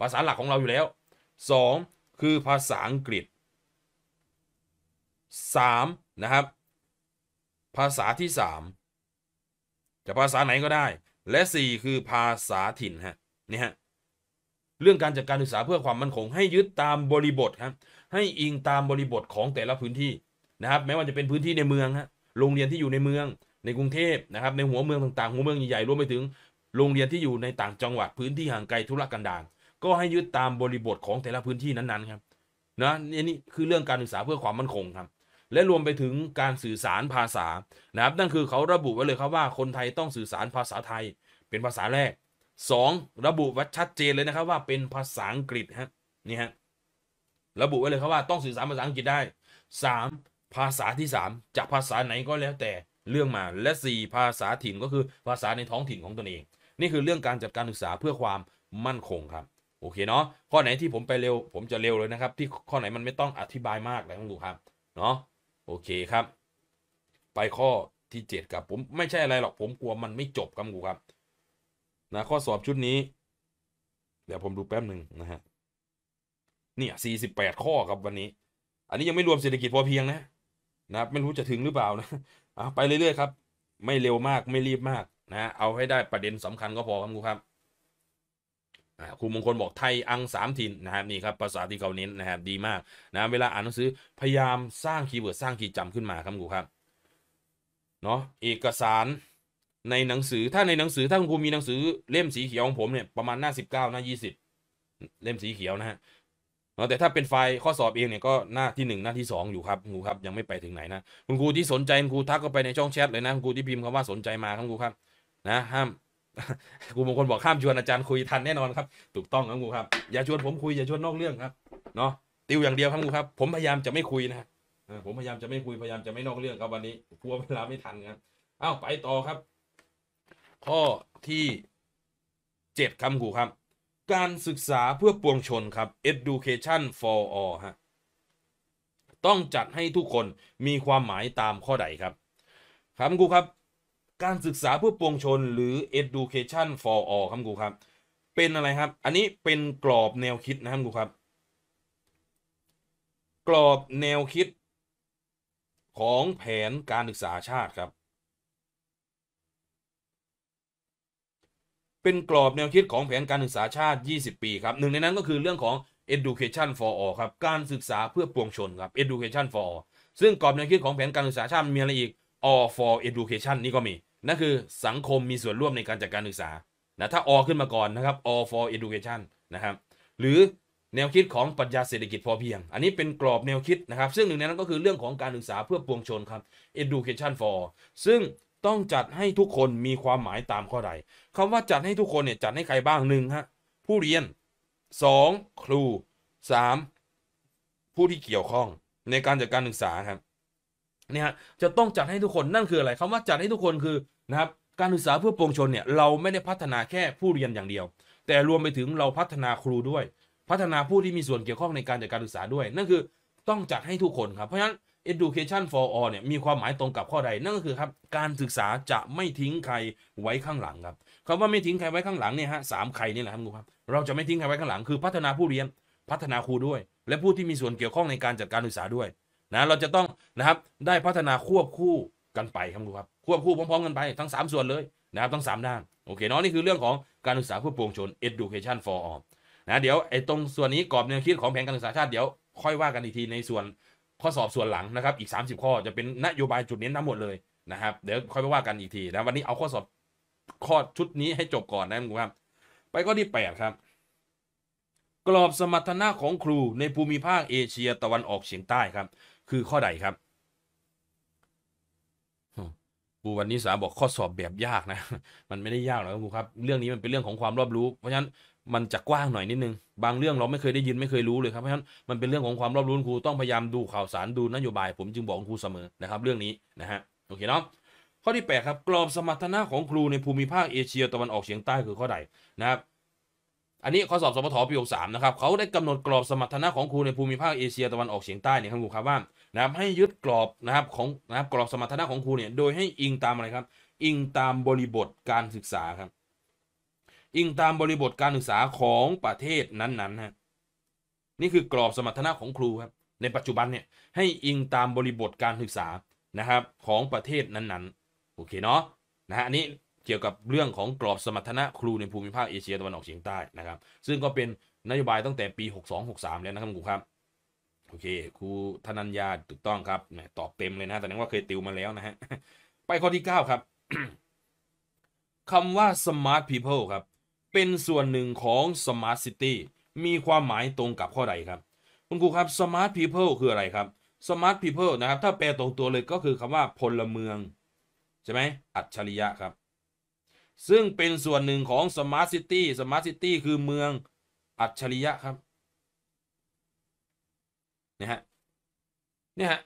ภาษาหลักของเราอยู่แล้ว 2คือ ภาษาอังกฤษ 3. นะครับภาษาที่ 3 จะภาษาไหนก็ได้และ 4 คือภาษาถิ่นฮะนี่ฮะเรื่องการจัดการศึกษาเพื่อความมั่นคงให้ยึดตามบริบทครับให้อิงตามบริบทของแต่ละพื้นที่นะครับแม้ว่าจะเป็นพื้นที่ในเมืองฮะโรงเรียนที่อยู่ในเมืองในกรุงเทพนะครับในหัวเมืองต่างๆหัวเมืองใหญ่ๆรวมไปถึงโรงเรียนที่อยู่ในต่างจังหวัดพื้นที่ห่างไกลธุรกันดารก็ให้ยึดตามบริบทของแต่ละพื้นที่นั้นๆครับนะนี่คือเรื่องการศึกษาเพื่อความมั่นคงครับ และรวมไปถึงการสื่อสารภาษานะครับ นั่นคือเขาระบุไว้เลยครับว่า คนไทยต้องสื่อสารภาษาไทยเป็นภาษาแรก 2. ระบุว่าชัดเจนเลยนะครับว่าเป็นภาษาอังกฤษฮะนี่ฮะระบุไว้เลยครับว่าต้องสื่อสารภาษาอังกฤษได้ 3. ภาษาที่ 3 จากภาษาไหนก็แล้วแต่เรื่องมาและ 4 ภาษาถิ่นก็คือภาษาในท้องถิ่นของตนเอง นี่คือเรื่องการจัดการศึกษาเพื่อความมั่นคงครับโอเคเนาะ ข้อไหนที่ผมไปเร็วผมจะเร็วเลยนะครับ ที่ข้อไหนมันไม่ต้องอธิบายมากเลยท่านผู้ครับเนาะโอเคครับ ไปข้อที่7ครับผมไม่ใช่อะไรหรอกผมกลัวมันไม่จบครับกูครับนะข้อสอบชุดนี้ เดี๋ยวผมดูแป๊บหนึ่งนะฮะเนี่ย48 ข้อครับวันนี้ อันนี้ยังไม่รวมเศรษฐกิจพอเพียงนะนะ ไม่รู้จะถึงหรือเปล่านะอ่ะไปเรื่อยๆครับไม่เร็วมากไม่รีบมากนะ เอาให้ได้ประเด็นสำคัญก็พอครับกูครับครูมงคลบอกไทยอังสามทินนะครับนี่ครับภาษาที่เขาเน้นนะครับดีมากนะเวลาอ่านหนังสือพยายามสร้างคีย์เวิร์ดสร้างคีย์จำขึ้นมาครับครูครับเนาะเอกสารในหนังสือถ้าในหนังสือถ้าคุณครูมีหนังสือเล่มสีเขียวของผมเนี่ยประมาณหน้าสิบเก้าหน้ายี่สิบเล่มสีเขียวนะฮะแต่ถ้าเป็นไฟล์ข้อสอบเองเนี่ยก็หน้าที่ 1 หน้าที่ 2 อยู่ครับครูครับยังไม่ไปถึงไหนนะ คุณครูที่สนใจคุณครูทักเข้าไปในช่องแชทเลยนะคุณครูที่พิมพ์คำว่าสนใจมาครับครูครับนะห้ามกูบางคน บอกข้ามชวนอาจารย์คุยทัน แน่นอน ครับถูกต้องครับกูครับ อย่าชวนผม คุย อย่าชวนนอกเรื่องครับเนาะติวอย่างเดียว ครับกูครับ ผม พยายามจะไม่คุย นะผม พยายามจะไม่คุยพยายาม จะไม่นอกเรื่อง ครับวันนี้กลัวเวลาไม่ทันครับอ้าวไปต่อครับ ข้อที่เจ็ดคำกูครับ การศึกษาเพื่อปวงชนครับ education for all ฮะต้องจัดให้ทุกคนมีความหมายตามข้อใดครับคำกูครับการศึกษาเพื่อปวงชนหรือ education for all ครับครูครับเป็นอะไรครับอันนี้เป็นกรอบแนวคิดนะครับครูครับ กรอบแนวคิดของแผนการศึกษาชาติครับ เป็นกรอบแนวคิดของแผนการศึกษาชาติ 20 ปีครับหนึ่งในนั้นก็คือเรื่องของ education for all ครับการศึกษาเพื่อปวงชนครับ education for all ซึ่งกรอบแนวคิดของแผนการศึกษาชาติมีอะไรอีก all for education นี่ก็มีนั่นคือสังคมมีส่วนร่วมในการจัดการศึกษา นะถ้าอขึ้นมาก่อนนะครับ all for education นะครับ หรือแนวคิดของปรัชญาเศรษฐกิจพอเพียง อันนี้เป็นกรอบแนวคิดนะครับ ซึ่งหนึ่งในนั้นก็คือเรื่องของการศึกษาเพื่อปวงชนครับ education for ซึ่งต้องจัดให้ทุกคนมีความหมายตามข้อใดคำว่าจัดให้ทุกคนเนี่ยจัดให้ใครบ้างหนึ่งฮะ ผู้เรียน 2. ครู 3. ผู้ที่เกี่ยวข้องในการจัดการศึกษาครับเนี่ยฮะจะต้องจัดให้ทุกคนนั่นคืออะไร คำว่าจัดให้ทุกคนคือ นะครับการศึกษาเพื่อปวงชนเนี่ย เราไม่ได้พัฒนาแค่ผู้เรียนอย่างเดียว แต่รวมไปถึงเราพัฒนาครูด้วย พัฒนาผู้ที่มีส่วนเกี่ยวข้องในการจัดการศึกษาด้วย นั่นคือต้องจัดให้ทุกคนครับ เพราะฉะนั้น education for all เนี่ยมีความหมายตรงกับข้อใดนั่นก็คือครับการศึกษาจะไม่ทิ้งใครไว้ข้างหลังครับคำว่าไม่ทิ้งใครไว้ข้างหลังเนี่ยฮะสามใครนี่แหละครับคุณครับเราจะไม่ทิ้งใครไว้ข้างหลังคือ พัฒนาผู้เรียนพัฒนาครูด้วย และผู้ที่มีส่วนเกี่ยวข้องในการจัดการศึกษาด้วยนะเราจะต้องนะครับได้พัฒนาควบคู่กันไปครับคุณครับ ควบคู่พร้อมๆกันไปทั้ง 3 ส่วนเลยนะครับทั้ง3 ด้านโอเคเนาะนี่คือเรื่องของการศึกษาเพื่อปวงชน education for all นะเดี๋ยวไอ้ตรงส่วนนี้กรอบแนวคิดของแผนการศึกษาชาติเดี๋ยวค่อยว่ากันอีกทีในส่วนข้อสอบส่วนหลังนะครับอีก 30 ข้อจะเป็นนโยบายจุดเน้นทั้งหมดเลยนะครับเดี๋ยวค่อยไปว่ากันอีกทีนะวันนี้เอาข้อสอบข้อชุดนี้ให้จบก่อนนะคุณครับไปข้อที่ 8 ครับ กรอบสมรรถนะของครูในภูมิภาคเอเชีย ตะวันออกเฉียงใต้ครับคือข้อใดครับูวันนี้สาบอกข้อสอบแบบยากนะมันไม่ได้ยากหรอกครับครูครับเรื่องนี้มันเป็นเรื่องของความรอบรู้ เพราะฉะนั้นมันจะกว้างหน่อยนิดนึง บางเรื่องเราไม่เคยได้ยินไม่เคยรู้เลยครับเพราะฉะนั้นมันเป็นเรื่องของความรอบรู้ครูต้องพยายามดูข่าวสารดูนโยบาย ผมจึงบอกครูเสมอนะครับเรื่องนี้นะฮะโอเคเนาะข้อที่8ครับกรอบสมรรถนะของครูในภูมิภาคเอเชียตะวันออกเฉียงใต้คือข้อใดนะครับอันนี้ข้อสอบสปทปีหกสามนะครับเขาได้กำหนดกรอบสมรรถนะของครูในภูมิภาคเอเชียตะวันออกเฉียงใต้เนี่ยครับครูครับว่านะครับให้ยึดกรอบนะครับของนะครับกรอบสมรรถนะของครูเนี่ยโดยให้อิงตามอะไรครับ อิงตามบริบทการศึกษาครับอิงตามบริบทการศึกษาของประเทศนั้นๆฮะนี่คือกรอบสมรรถนะของครูครับในปัจจุบันเนี่ยให้อิงตามบริบทการศึกษานะครับของประเทศนั้นๆโอเคเนาะนะฮะอันนี้เกี่ยวกับเรื่องของกรอบสมรรถนะครูในภูมิภาคเอเชียตะวันออกเฉียงใต้นะครับซึ่งก็เป็นนโยบายตั้งแต่ปี6263แล้วนะครับคุณครูครับโอเคครูธนัญญาถูกต้องครับ ตอบเต็มเลยนะแสดงว่าเคยติวมาแล้วนะฮะไปข้อที่ 9 ครับคำว่า smart people ครับ เป็นส่วนหนึ่งของ smart city มีความหมายตรงกับข้อใดครับคุณครูครับ smart people คืออะไรครับ smart people นะครับ ถ้าแปลตรงตัวเลยก็คือคำว่าพลเมือง ใช่ไหมอัจฉริยะครับ ซึ่งเป็นส่วนหนึ่งของ smart city smart city คือเมืองอัจฉริยะครับนะฮะเนี่ยฮะ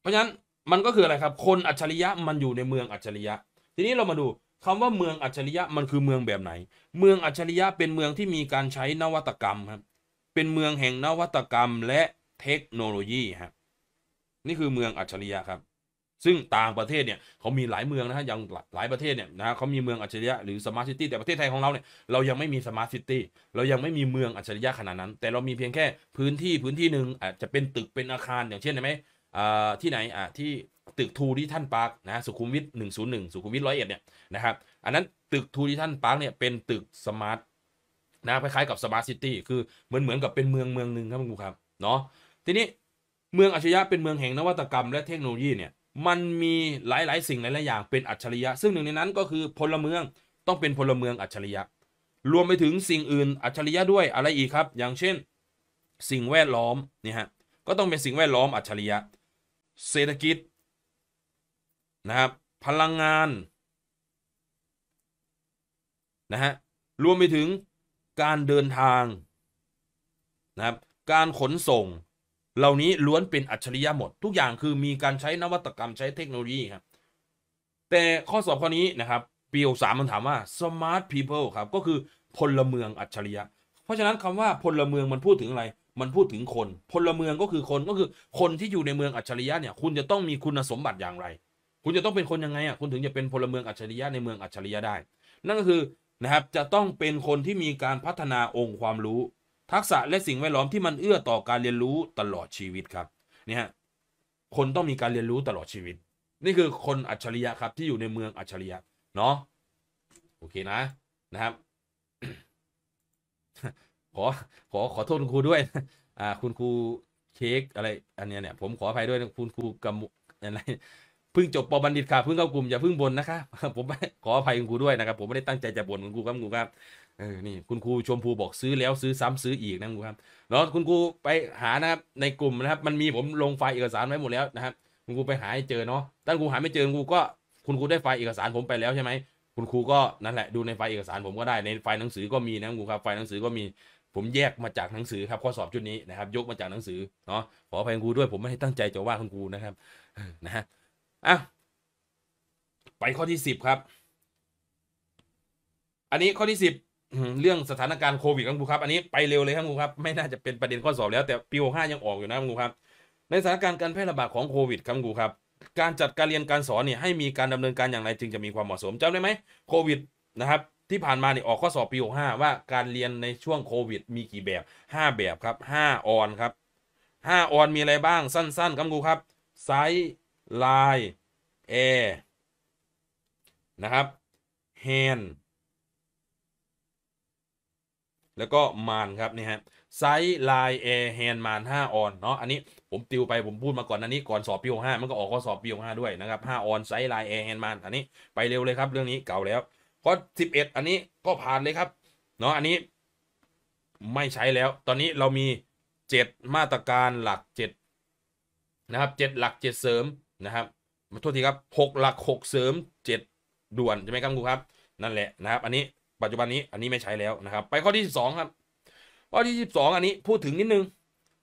เพราะฉะนั้นมันก็คืออะไรครับ คนอัจฉริยะมันอยู่ในเมืองอัจฉริยะ ทีนี้เรามาดู คำว่าเมืองอัจฉริยะมันคือเมืองแบบไหน เมืองอัจฉริยะเป็นเมืองที่มีการใช้นวัตกรรมครับ เป็นเมืองแห่งนวัตกรรมและเทคโนโลยีครับนี่คือเมืองอัจฉริยะครับซึ่งต่างประเทศเนี่ยเขามีหลายเมืองนะฮะอย่างหลายประเทศเนี่ยนะเขามีเมืองอัจฉริยะหรือสมาร์ทซิตี้แต่ประเทศไทยของเราเนี่ยเรายังไม่มีสมาร์ทซิตี้เรายังไม่มีเมืองอัจฉริยะขนาดนั้น แต่เรามีเพียงแค่พื้นที่พื้นที่หนึ่งอาจจะเป็นตึกเป็นอาคารอย่างเช่นไหมที่ไหนอ่าที่ตึกทูดิท่านปาร์กนะสุขุมวิท101สุขุมวิทร้อยเอ็ดเนี่ยนะครับอันนั้นตึกทูดิท่านปาร์กเนี่ยเป็นตึกสมาร์ทนะคล้ายๆกับสมาร์ทซิตี้คือเหมือนเหมือนกับเป็นเมืองเมืองหนึ่งครับคุณครครับเนาะทีนี้เมืองอัจฉริยะเป็นเมืองแห่งนวัตกรรมและเทคโนโลยีเนี่ยมันมีหลาย ๆ สิ่ง หลาย ๆ อย่างเป็นอัจฉริยะ ซึ่งหนึ่งในนั้นก็คือพลเมืองต้องเป็นพลเมืองอัจฉริยะ รวมไปถึงสิ่งอื่นอัจฉริยะด้วยอะไรอีกครับ อย่างเช่น สิ่งแวดล้อมนี่ฮะก็ต้องเป็นสิ่งแวดล้อมอัจฉริยะ เศรษฐกิจนะครับพลังงานนะฮะรวมไปถึงการเดินทางนะครับการขนส่งเหล่านี้ล้วนเป็นอัจฉริยะหมด ทุกอย่างคือมีการใช้นวัตกรรมใช้เทคโนโลยีครับแต่ข้อสอบข้อนี้นะครับปีโอสามมันถามว่า smart people ครับก็คือพลเมืองอัจฉริยะ เพราะฉะนั้นคำว่าพลเมืองมันพูดถึงอะไร มันพูดถึงคน พลเมืองก็คือคนก็คือคนที่อยู่ในเมืองอัจฉริยะเนี่ยคุณจะต้องมีคุณสมบัติอย่างไร คุณจะต้องเป็นคนยังไงอ่ะคุณถึงจะเป็นพลเมืองอัจฉริยะในเมืองอัจฉริยะได้ นั่นก็คือนะครับจะต้องเป็นคนที่มีการพัฒนาองค์ความรู้ทักษะและสิ่งแวดล้อมที่มันเอื้อต่อการเรียนรู้ตลอดชีวิตครับเนี่ยคนต้องมีการเรียนรู้ตลอดชีวิต นี่คือคนอัจฉริยะครับที่อยู่ในเมืองอัจฉริยะ เนาะโอเคนะนะครับ ขอขอขอโทษคุณครูด้วยอ่าคุณครูเค้กอะไรอันเนี้ยเนี่ยผมขออภัยด้วยคุณครูกำอะไรพิ่งจบปบัณฑิตค่ะเพิ่งเข้ากลุ่มอย่าเพิ่งบนนะคะผมขออภัยคุณครูด้วยนะครับผมไม่ได้ตั้งใจจะบ่นคุณครูครับคุณครูครับเออ นี่คุณครูชมพูบอกซื้อแล้วซื้อซ้ำซื้ออีกนะครับแล้วคุณครูไปหานะครับ ในกลุ่มนะครับ มันมีผมลงไฟล์เอกสารไว้หมดแล้วนะครับ คุณครูไปหาให้เจอเนาะถ้าครูหาไม่เจอครูก็คุณครูได้ไฟล์เอกสารผมไปแล้วใช่ไหม คุณครูก็นั่นแหละดูในไฟล์เอกสารผมก็ได้ในไฟล์หนังสือก็มีนะครูครับ ไฟล์หนังสือก็มีผมแยกมาจากหนังสือครับ ข้อสอบชุดนี้นะครับ ยกมาจากหนังสือเนาะขออภัยครูด้วยผมไม่ได้ตั้งใจจะว่าคุณครูนะครับนะฮะ อ่ะไปข้อที่สิบครับ อันนี้ข้อที่สิบเรื่องสถานการณ์โควิดครับครูครับอันนี้ไปเร็วเลยครับครูครับ ไม่น่าจะเป็นประเด็นข้อสอบแล้วแต่ปีหกยังออกอยู่นะครูครับ ในสถานการณ์การแพร่ระบาดของโควิดครับครูครับ การจัดการเรียนการสอนเนี่ยให้มีการดำเนินการอย่างไรจึงจะมีความเหมาะสมจำได้ไหมโควิดนะครับที่ผ่านมาเนี่ยออกข้อสอบปีหกว่าการเรียนในช่วงโควิด มีกี่แบบห้าแบบครับห้าออนครับห้าออนมีอะไรบ้างสั้น ๆครับครูครับไซส์ไลน์แอร์นะครับแฮนด์แล้วก็มานครับนี่ฮะไซส์ลายแอร์แฮนด์มาน5ออนเนาะอันนี้ผมติวไปผมพูดมาก่อนอันนี้ก่อนสอบปีหกห้ามันก็ออกข้อสอบปีหกห้าด้วยนะครับ5ออนไซส์ลายแอร์แฮนด์มานอันนี้ไปเร็วเลยครับเรื่องนี้เก่าแล้วบเอ11 อันนี้ก็ผ่านเลยครับเนาะอันนี้ไม่ใช้แล้ว ตอนนี้เรามี 7 มาตรการหลัก7นะครับ7หลัก 7 เสริมนะครับมาโทษทีครับ6หลัก 6 เสริม 7 ด่วนใช่ไหมครับครูครับนั่นแหละนะครับอันนี้ปัจจุบันนี้อันนี้ไม่ใช้แล้วนะครับ ไปข้อที่12ครับข้อที่12อันนี้พูดถึงนิดนึง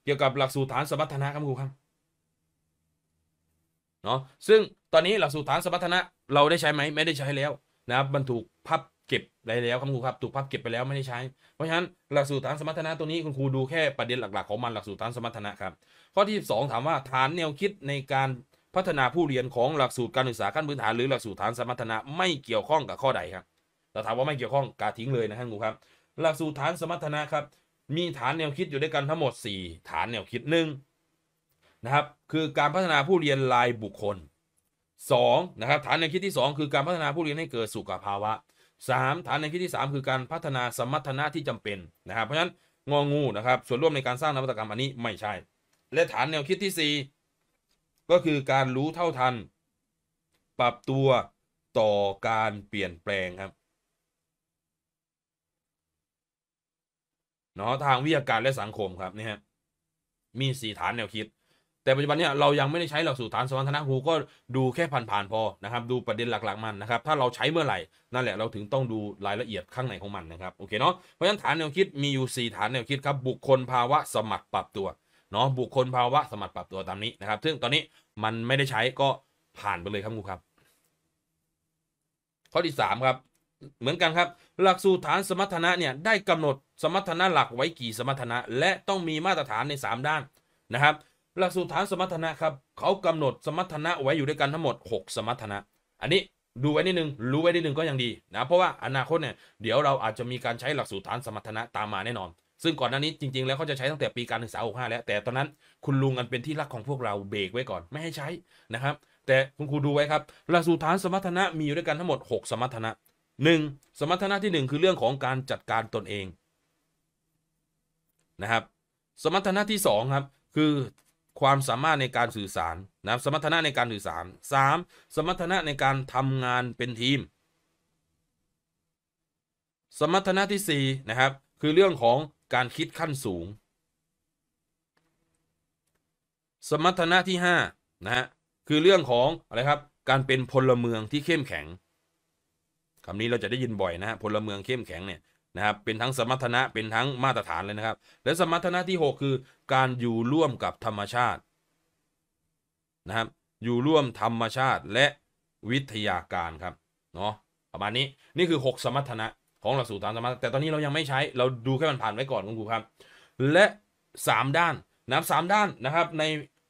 เกี่ยวกับหลักสูตรฐานสมรรถนะครับครูครับเนาะซึ่งตอนนี้หลักสูตรฐานสมรรถนะเราได้ใช้ไหมไม่ได้ใช้แล้วนะครับมันถูกพับเก็บไปแล้วครับครูครับถูกพับเก็บไปแล้วไม่ได้ใช้เพราะฉะนั้นหลักสูตรฐานสมรรถนะตัวนี้คุณครูดูแค่ประเด็นหลัก ๆของมันหลักสูตรฐานสมรรถนะครับข้อที่12ถามว่าฐานแนวคิดในการพัฒนาผู้เรียนของหลักสูตรการศึกษาขั้นพื้นฐานหรือหลักสูตรฐานสมรรถนะไม่เกี่ยวข้องกับข้อใดครับแต่ถามว่าไม่เกี่ยวข้องกาทิ้งเลยนะท่านครูครับหลักสูตรฐานสมรรถนะครับมีฐานแนวคิดอยู่ด้วยกันทั้งหมด 4 ฐานแนวคิดหนึ่งนะครับคือการพัฒนาผู้เรียนรายบุคคล 2. นะครับฐานแนวคิดที่ 2 คือการพัฒนาผู้เรียนให้เกิดสุขภาวะ 3. ฐานแนวคิดที่ 3 คือการพัฒนาสมรรถนะที่จำเป็นนะครับ เพราะฉะนั้นงองูนะครับ ส่วนร่วมในการสร้างนวัตกรรมอันนี้ไม่ใช่ และฐานแนวคิดที่ 4 ก็คือการรู้เท่าทัน ปรับตัวต่อการเปลี่ยนแปลงครับเนาะทางวิทยาการและสังคมครับนี่ฮะมีสี่ฐานแนวคิด แต่ปัจจุบันเนี่ยเรายังไม่ได้ใช้หลักสูตรฐานสมรรถนะครูก็ดูแค่ผ่านๆพอนะครับดูประเด็นหลักๆมันนะครับถ้าเราใช้เมื่อไหร่ นั่นแหละเราถึงต้องดูรายละเอียดข้างในของมันนะครับโอเคเนาะเพราะฉะนั้นฐานแนวคิดมีอยู่4ฐานแนวคิดครับบุคคลภาวะสมัครปรับตัวเนาะบุคคลภาวะสมัครปรับตัวตามนี้นะครับซึ่งตอนนี้มันไม่ได้ใช้ก็ผ่านไปเลยครับครูครับ ข้อที่3ครับเหมือนกันครับหลักสูตรฐานสมรรถนะเนี่ยได้กำหนดสมรรถนะหลักไว้กี่สมรรถนะ และต้องมีมาตรฐานใน 3 ด้านนะครับหลักสูตรฐานสมรรถนะครับเขากำหนดสมรรถนะไว้อยู่ด้วยกันทั้งหมด 6 สมรรถนะ อันนี้ดูไว้นิดนึงรู้ไว้นิดนึงก็ยังดีนะเพราะว่าอนาคตเนี่ยเดี๋ยวเราอาจจะมีการใช้หลักสูตรฐานสมรรถนะตามมาแน่นอน ซึ่งก่อนหน้านี้จริงๆแล้วเขาจะใช้ตั้งแต่ปีการศึกษา65 แล้วแต่ตอนนั้นคุณลุงอันเป็นที่รักของพวกเราเบรกไว้ก่อนไม่ให้ใช้นะครับ แต่คุณครูดูไว้ครับหลักสูตรฐานสมรรถนะมีอยู่ด้วยกันทั้งหมด 6 สมรรถนะ 1. สมรรถนะที่ 1 คือเรื่องของการจัดการตนเองนะครับสมรรถนะที่2ครับคือความสามารถในการสื่อสารนะครับสมรรถนะในการสื่อสาร 3. สมรรถนะในการทำงานเป็นทีม สมรรถนะที่4นะครับคือเรื่องของการคิดขั้นสูง สมรรถนะที่5นะฮะคือเรื่องของอะไรครับการเป็นพลเมืองที่เข้มแข็งคำนี้เราจะได้ยินบ่อยนะฮะพลเมืองเข้มแข็งเนี่ยนะครับเป็นทั้งสมรรถนะเป็นทั้งมาตรฐานเลยนะครับ และสมรรถนะที่ 6 คือ การอยู่ร่วมกับธรรมชาตินะครับอยู่ร่วมธรรมชาติและวิทยาการครับเนาะประมาณนี้นี่คือ 6 สมรรถนะของหลักสูตรทามสมรรถแต่ตอนนี้เรายังไม่ใช้เราดูแค่มันผ่านไว้ก่อนคุณครูครับ และ 3 ด้านนะครสามด้านนะครับใน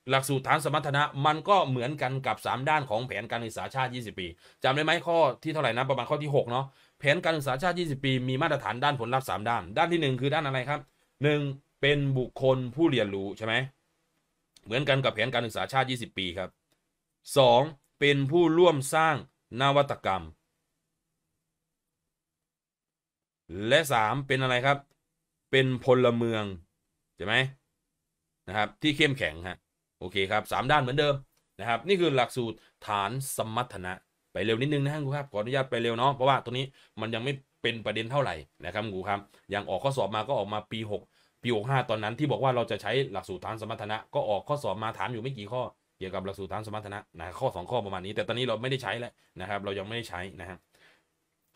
หลักสูตรฐานสมรรถนะมันก็เหมือนกันกับ 3 ด้านของแผนการศึกษาชาติ 20 ปีจำได้ไหมข้อที่เท่าไหร่นะประมาณข้อที่6เนาะแผนการศึกษาชาติ 20 ปีมีมาตรฐานด้านผลลัพธ์3ด้าน ด้านที่ 1 คือด้านอะไรครับ 1. เป็นบุคคลผู้เรียนรู้ใช่ไหมเหมือนกันกับแผนการศึกษาชาติ 20 ปีครับ 2. เป็นผู้ร่วมสร้างนวัตกรรม และ 3 เป็นอะไรครับ เป็นพลเมืองใช่ไหมนะครับที่เข้มแข็งครับโอเคครับสามด้านเหมือนเดิมนะครับนี่คือหลักสูตรฐานสมรรถนะ ไปเร็วนิดนึงนะครัูครับขออนุญาตไปเร็วเนาะเพราะว่าตัวนี้มันยังไม่เป็นประเด็นเท่าไหร่นะครับครูครับอย่างออกข้อสอบมาก็ออกมาปี6ปี 65 ตอนนั้นที่บอกว่าเราจะใช้หลักสูตรฐานสมรรถนะ ก็ออกข้อสอบมาถามอยู่ไม่กี่ข้อเกี่ยวกับหลักสูตรฐานสมรรถนะนะข้อ2ข้อประมาณนี้ แต่ตอนนี้เราไม่ได้ใช้แล้วนะครับเรายังไม่ได้ใช้นะครับ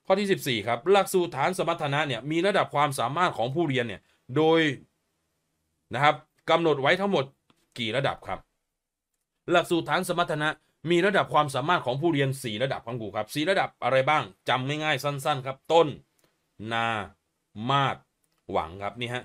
ข้อที่ 14ครับหลักสูตรฐานสมรรถนะเนี่ยมีระดับความสามารถของผู้เรียนเนี่ยโดยนะครับกำหนดไว้ทั้งหมดกี่ระดับครับ หลักสูตรฐานสมรรถนะมีระดับความสามารถของผู้เรียน 4 ระดับครับครูครับสระดับอะไรบ้างจำง่ายๆสั้น ๆ ครับ ต้น นา มาดหวังครับนี่ฮะ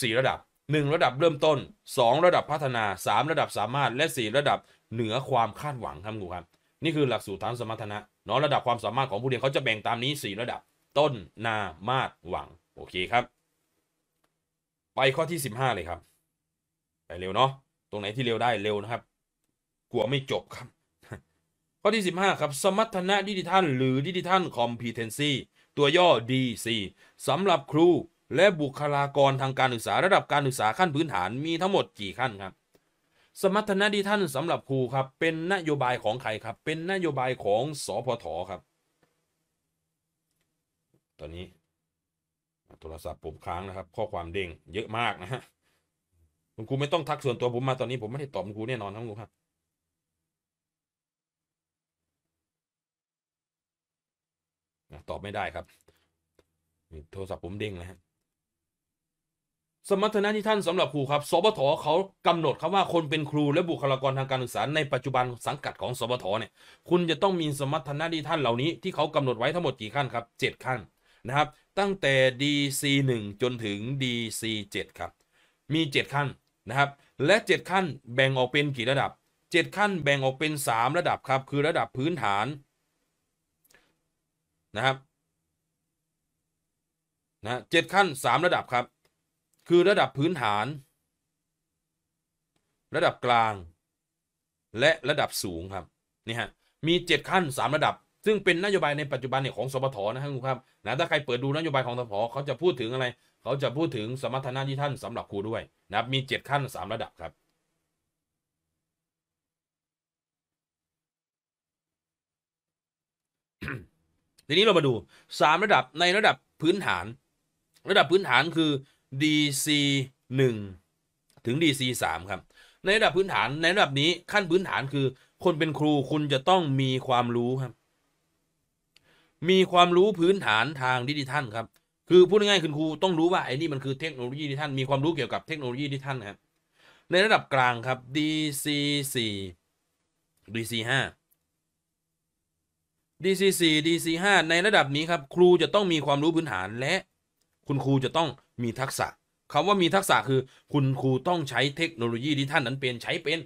สระดับ 1 ระดับเริ่มต้น 2 ระดับพัฒนา 3 ระดับสามารถและ 4 ระดับเหนือความคาดหวังครับครูครับ นี่คือหลักสูตรฐานสมรรถนะเนาะระดับความสามารถของผู้เรียนเขาจะแบ่งตามนี้ 4 ระดับต้นนามาดหวังโอเคครับ ไปข้อที่ 15 เลยครับ ไปเร็วเนาะรงไหนที่เร็วได้เร็วนะครับ กลัวไม่จบครับ ข้อที่ 15ครับสมรรถนะดิจิทัลหรือดิจิทัลคอมพิเทนซีตัวย่อ DC สำหรับครู และบุคลากรทางการศึกษาระดับการศึกษาขั้นพื้นฐานมีทั้งหมดกี่ ขั้นครับสมรรถนะดิจิทัลสำหรับครูครับเป็นนโยบายของใครครับ เป็นนโยบายของสพทครับ ตอนนี้โทรศัพท์ปุ่มค้างนะครับ ข้อความเด้งเยอะมากนะฮะคุณครูไม่ต้องทักส่วนตัวผมมาตอนนี้ผมไม่ได้ตอบคุณครูแน่นอนครับคุณครูครับตอบไม่ได้ครับโทรศัพท์ผมเด้งนลครับสมรรถนะที่ท่านสำหรับครูครับสบทเขากำหนดครับว่าคนเป็นครูและบุคลากรทางการศึกษาในปัจจุบันสังกัดของสบทเนี่ยคุณจะต้องมีสมรรถนะที่ท่านเหล่านี้ที่เขากำหนดไว้ทั้งหมดกี่ขั้นครับ7ขั้นนะครับ ตั้งแต่ DC 1จนถึง DC 7ครับมี 7 ขั้นนะครับและ 7 ขั้นแบ่งออกเป็นกี่ระดับ 7 ขั้นแบ่งออกเป็น 3 ระดับครับคือระดับพื้นฐานนะครับนะเจ็ดขั้น 3 ระดับครับคือระดับพื้นฐาน ระดับกลางและระดับสูงครับนี่ฮะมี 7 ขั้น 3 ระดับซึ่งเป็นนโยบายในปัจจุบันเนี่ยของสปทนะครับครับนะถ้าใครเปิดดูนโยบายของสปทเขาจะพูดถึงอะไรเขาจะพูดถึงสมรรถนะที่ท่านสำหรับครูด้วยนะมีเจ็ดขั้นสามระดับครับทีนี้เรามาดู 3 ระดับในระดับพื้นฐาน ระดับพื้นฐานคือ DC 1ถึง DC 3ครับในระดับพื้นฐานในระดับนี้ขั้นพื้นฐานคือ คนเป็นครูคุณจะต้องมีความรู้ครับ มีความรู้พื้นฐานทางดิจิทัลครับคือพูดง่ายๆคุณครูต้องรู้ว่าไอ้นี่มันคือเทคโนโลยีที่ท่าน มีความรู้เกี่ยวกับเทคโนโลยีที่ท่านครับในระดับกลางครับ DC4 DC5 DC4 DC5 ในระดับนี้ครับครูจะต้องมีความรู้พื้นฐานและคุณครูจะต้องมีทักษะคำว่ามีทักษะคือคุณครูต้องใช้เทคโนโลยีที่ท่านนั้นเป็นใช้เป็น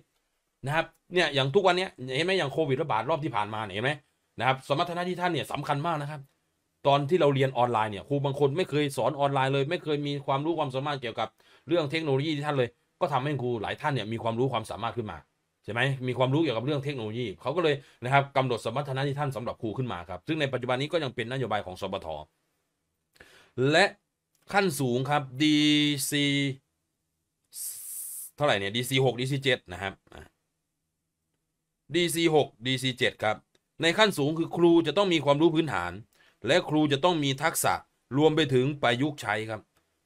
นะครับเนี่ยอย่างทุกวันนี้เห็นไหมอย่างโควิดระบาดรอบที่ผ่านมาเห็นไหมนะครับสมรรถนะที่ท่านเนี่ยสำคัญมากนะครับตอนที่เราเรียนออนไลน์เนี่ยครูบางคนไม่เคยสอนออนไลน์เลย ไม่เคยมีความรู้ความสามารถเกี่ยวกับ เรื่องเทคโนโลยีที่ท่านเลย ก็ทำให้ครูหลายท่านเนี่ยมีความรู้ความสามารถขึ้นมาใช่ไหมมีความรู้เกี่ยวกับเรื่องเทคโนโลยี เขาก็เลยนะครับกำหนดสมรรถนะที่ท่านสำหรับครูขึ้นมาครับซึ่งในปัจจุบันนี้ก็ยังเป็นนโยบายของสบทและขั้นสูงครับ DC เท่าไหร่เนี่ย DC 6 DC 7นะครับ DC 6 DC 7ครับในขั้นสูงคือครูจะต้องมีความรู้พื้นฐานและครูจะต้องมีทักษะรวมไปถึงประยุกต์ใช้ครับ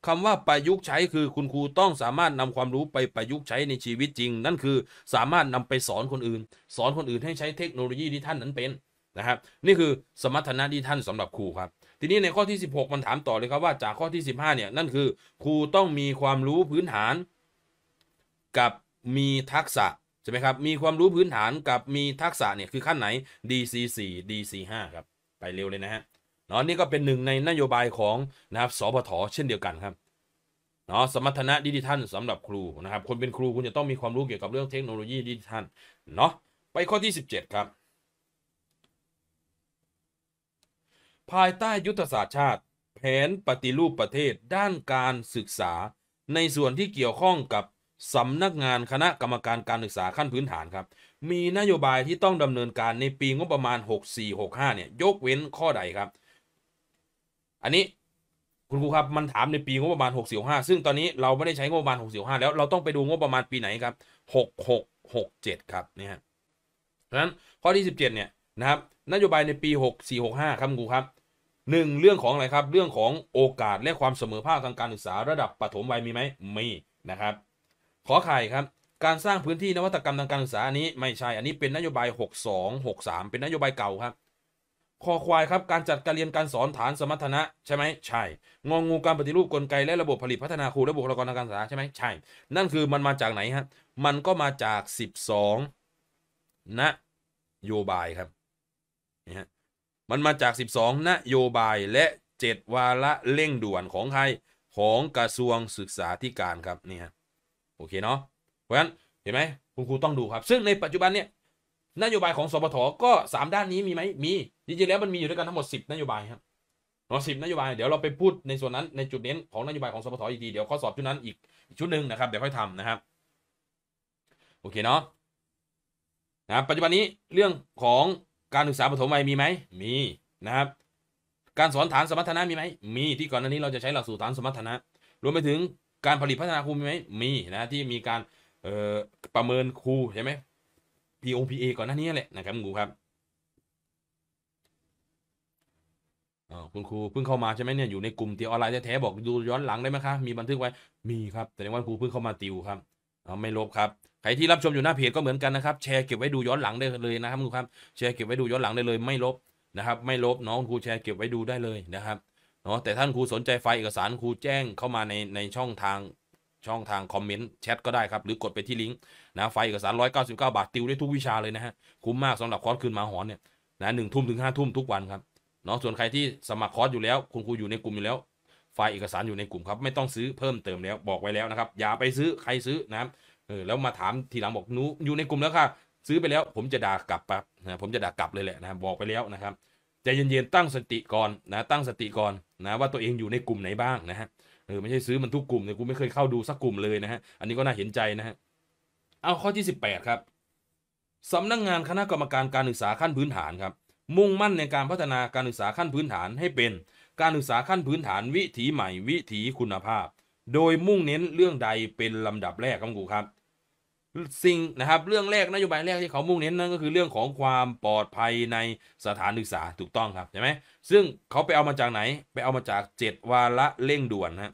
คำว่าประยุกต์ใช้คือคุณครูต้องสามารถนำความรู้ไปประยุกต์ใช้ในชีวิตจริง นั่นคือสามารถนำไปสอนคนอื่น สอนคนอื่นให้ใช้เทคโนโลยีที่ท่านนั้นเป็นนะครับนี่คือสมรรถนะที่ท่านสำหรับครูครับ ทีนี้ในข้อที่ 16 มันถามต่อเลยครับว่า จากข้อที่ 15เนี่ยนั่นคือ ครูต้องมีความรู้พื้นฐาน กับมีทักษะใช่ไหมครับมีความรู้พื้นฐานกับมีทักษะเนี่ยคือขั้นไหน DC4 DC5 ครับไปเร็วเลยนะฮะเนาะนี่ก็เป็นหนึ่งในนโยบายของ นะครับสพทเช่นเดียวกันครับเนาะสมรรถนะดิจิทัล สำหรับครูนะครับ คนเป็นครู คุณจะต้องมีความรู้เกี่ยวกับเรื่องเทคโนโลยีดิจิทัลเนาะไปข้อที่ 17 ครับ ภายใต้ยุทธศาสตร์ชาติ แผนปฏิรูปประเทศด้านการศึกษาในส่วนที่เกี่ยวข้องกับสำนักงานคณะกรรมการการศึกษาขั้นพื้นฐานครับมีนโยบายที่ต้องดำเนินการในปีงบประมาณ 6465เนี่ยยกเว้นข้อใดครับอันนี้คุณครูครับ มันถามในปีงบประมาณหกสี่ห้าซึ่งตอนนี้เราไม่ได้ใช้งบประมาณหกสี่ห้าแล้วเราต้องไปดูงบประมาณปีไหนครับหกหกหกเจ็ดครับเนี่ยเพราะฉะนั้นข้อที่สิบเจ็ดเนี่ยนะครับนโยบายในปีหกสี่หกห้าครับครูครับหนึ่งเรื่องของอะไรครับเรื่องของโอกาสและความเสมอภาคทางการศึกษาระดับปฐมวัยมีไหมมีนะครับขอไข่ครับการสร้างพื้นที่นวัตกรรมทางการศึกษาอันนี้ไม่ใช่ อันนี้เป็นนโยบาย 6263 เป็นนโยบายเก่าครับคอควายครับ การจัดการเรียนการสอนฐานสมรรถนะใช่ไหมใช่ งองงูการปฏิรูปกลไกและระบบผลิตพัฒนาครูและบุคลากรทางการศึกษาใช่ไหมใช่ นั่นคือมันมาจากไหนฮะ มันก็มาจาก 12นะโยบายครับนี่ฮะมันมาจาก 12นะโยบายและ 7 วาระเร่งด่วนของใครของกระทรวงศึกษาธิการครับนี่ฮะโอเคเนาะเพราะฉะนั้นเห็นไหมคุณครูต้องดูครับ ซึ่งในปัจจุบันเนี่ยนโยบายของสปทก็ 3 ด้านนี้มีไหมมีจริงๆแล้วมันมีอยู่ด้วยกันทั้งหมด10นโยบายครับเราสิบนโยบายเดี๋ยวเราไปพูดในส่วนนั้นในจุดเน้นของนโยบายของสปทอีกทีเดี๋ยวข้อสอบชุดนั้นอีกชุดหนึ่งนะครับเดี๋ยวค่อยทำนะครับโอเคเนาะนะปัจจุบันนี้เรื่องของการศึกษาปฐมวัยมีไหมมีนะครับการสอนฐานสมรรถนะมีไหมมีที่ก่อนหน้านี้เราจะใช้หลักสูตรฐานสมรรถนะ รวมไปถึงการผลิตพัฒนาครูมีไหมมีนะที่มีการประเมินครูใช่ไหม POPA ก่อนหน้านี้แหละนะครับคุณครูครับคุณครูเพิ่งเข้ามาใช่ไหมเนี่ยอยู่ในกลุ่มติวออนไลน์แท้ๆบอกดูย้อนหลังได้ไหมคะมีบันทึกไว้มีครับแสดงว่าครูเพิ่งเข้ามาติวครับไม่ลบครับใครที่รับชมอยู่หน้าเพจก็เหมือนกันนะครับแชร์เก็บไว้ดูย้อนหลังได้เลยนะครับคุณครูครับแชร์เก็บไว้ดูย้อนหลังได้เลย ไม่ลบนะครับไม่ลบน้องครูแชร์เก็บไว้ดูได้เลยนะครับเนาะแต่ท่านครูสนใจไฟล์เอกสารครูแจ้งเข้ามาในในช่องทางช่องทางคอมเมนต์แชทก็ได้ครับ หรือกดไปที่ลิงก์นะไฟเอกสารร้้อยเกาสิบเก้าบาทติวได้ทุกวิชาเลยนะฮะคุ้มมากสำหรับคอร์สคืนมาหอนเนี่ยนะหนึ่งทุ่มถึงห้าทุ่มทุกวันครับเนาะส่วนใครที่สมัครคอร์สอยู่แล้ว คุณครูอยู่ในกลุ่มอยู่แล้ว ไฟเอกสารอยู่ในกลุ่มครับ ไม่ต้องซื้อเพิ่มเติมแล้วบอกไว้แล้วนะครับ อย่าไปซื้อใครซื้อนะเออแล้วมาถามทีหลังบอกหนูอยู่ในกลุ่มแล้วค่ะซื้อไปแล้วผมจะด่ากลับปรับนะผมจะด่ากลับเลยแหละนะบอกไปแล้วนะครับใจเย็นๆตั้งสติก่อนนะตั้งสติก่อนนะว่าตัวเองอยู่ในกลุ่มไหนบ้างนะฮะเออไม่ใช่ซื้อมันทุกกลุ่มเนี่ยกูไม่เคยเข้าดูสักกลุ่มเลยนะฮะอันนี้ก็น่าเห็นใจนะฮะเอาข้อที่18ครับสำนักงงานคณะกรรมการ การศึกษาขั้นพื้นฐานครับ มุ่งมั่นในการพัฒนาการศึกษาขั้นพื้นฐานให้เป็น การศึกษาขั้นพื้นฐาน วิถีใหม่วิถีคุณภาพ โดยมุ่งเน้นเรื่องใดเป็นลำดับแรกครับกูครับสิ่งนะครับเรื่องแรกนโยบายแรกที่เขามุ่งเน้นนั่นก็คือเรื่องของความปลอดภัยในสถานศึกษาถูกต้องครับใช่ไหมซึ่งเขาไปเอามาจากไหนไปเอามาจาก 7 วาระเร่งด่วนนะ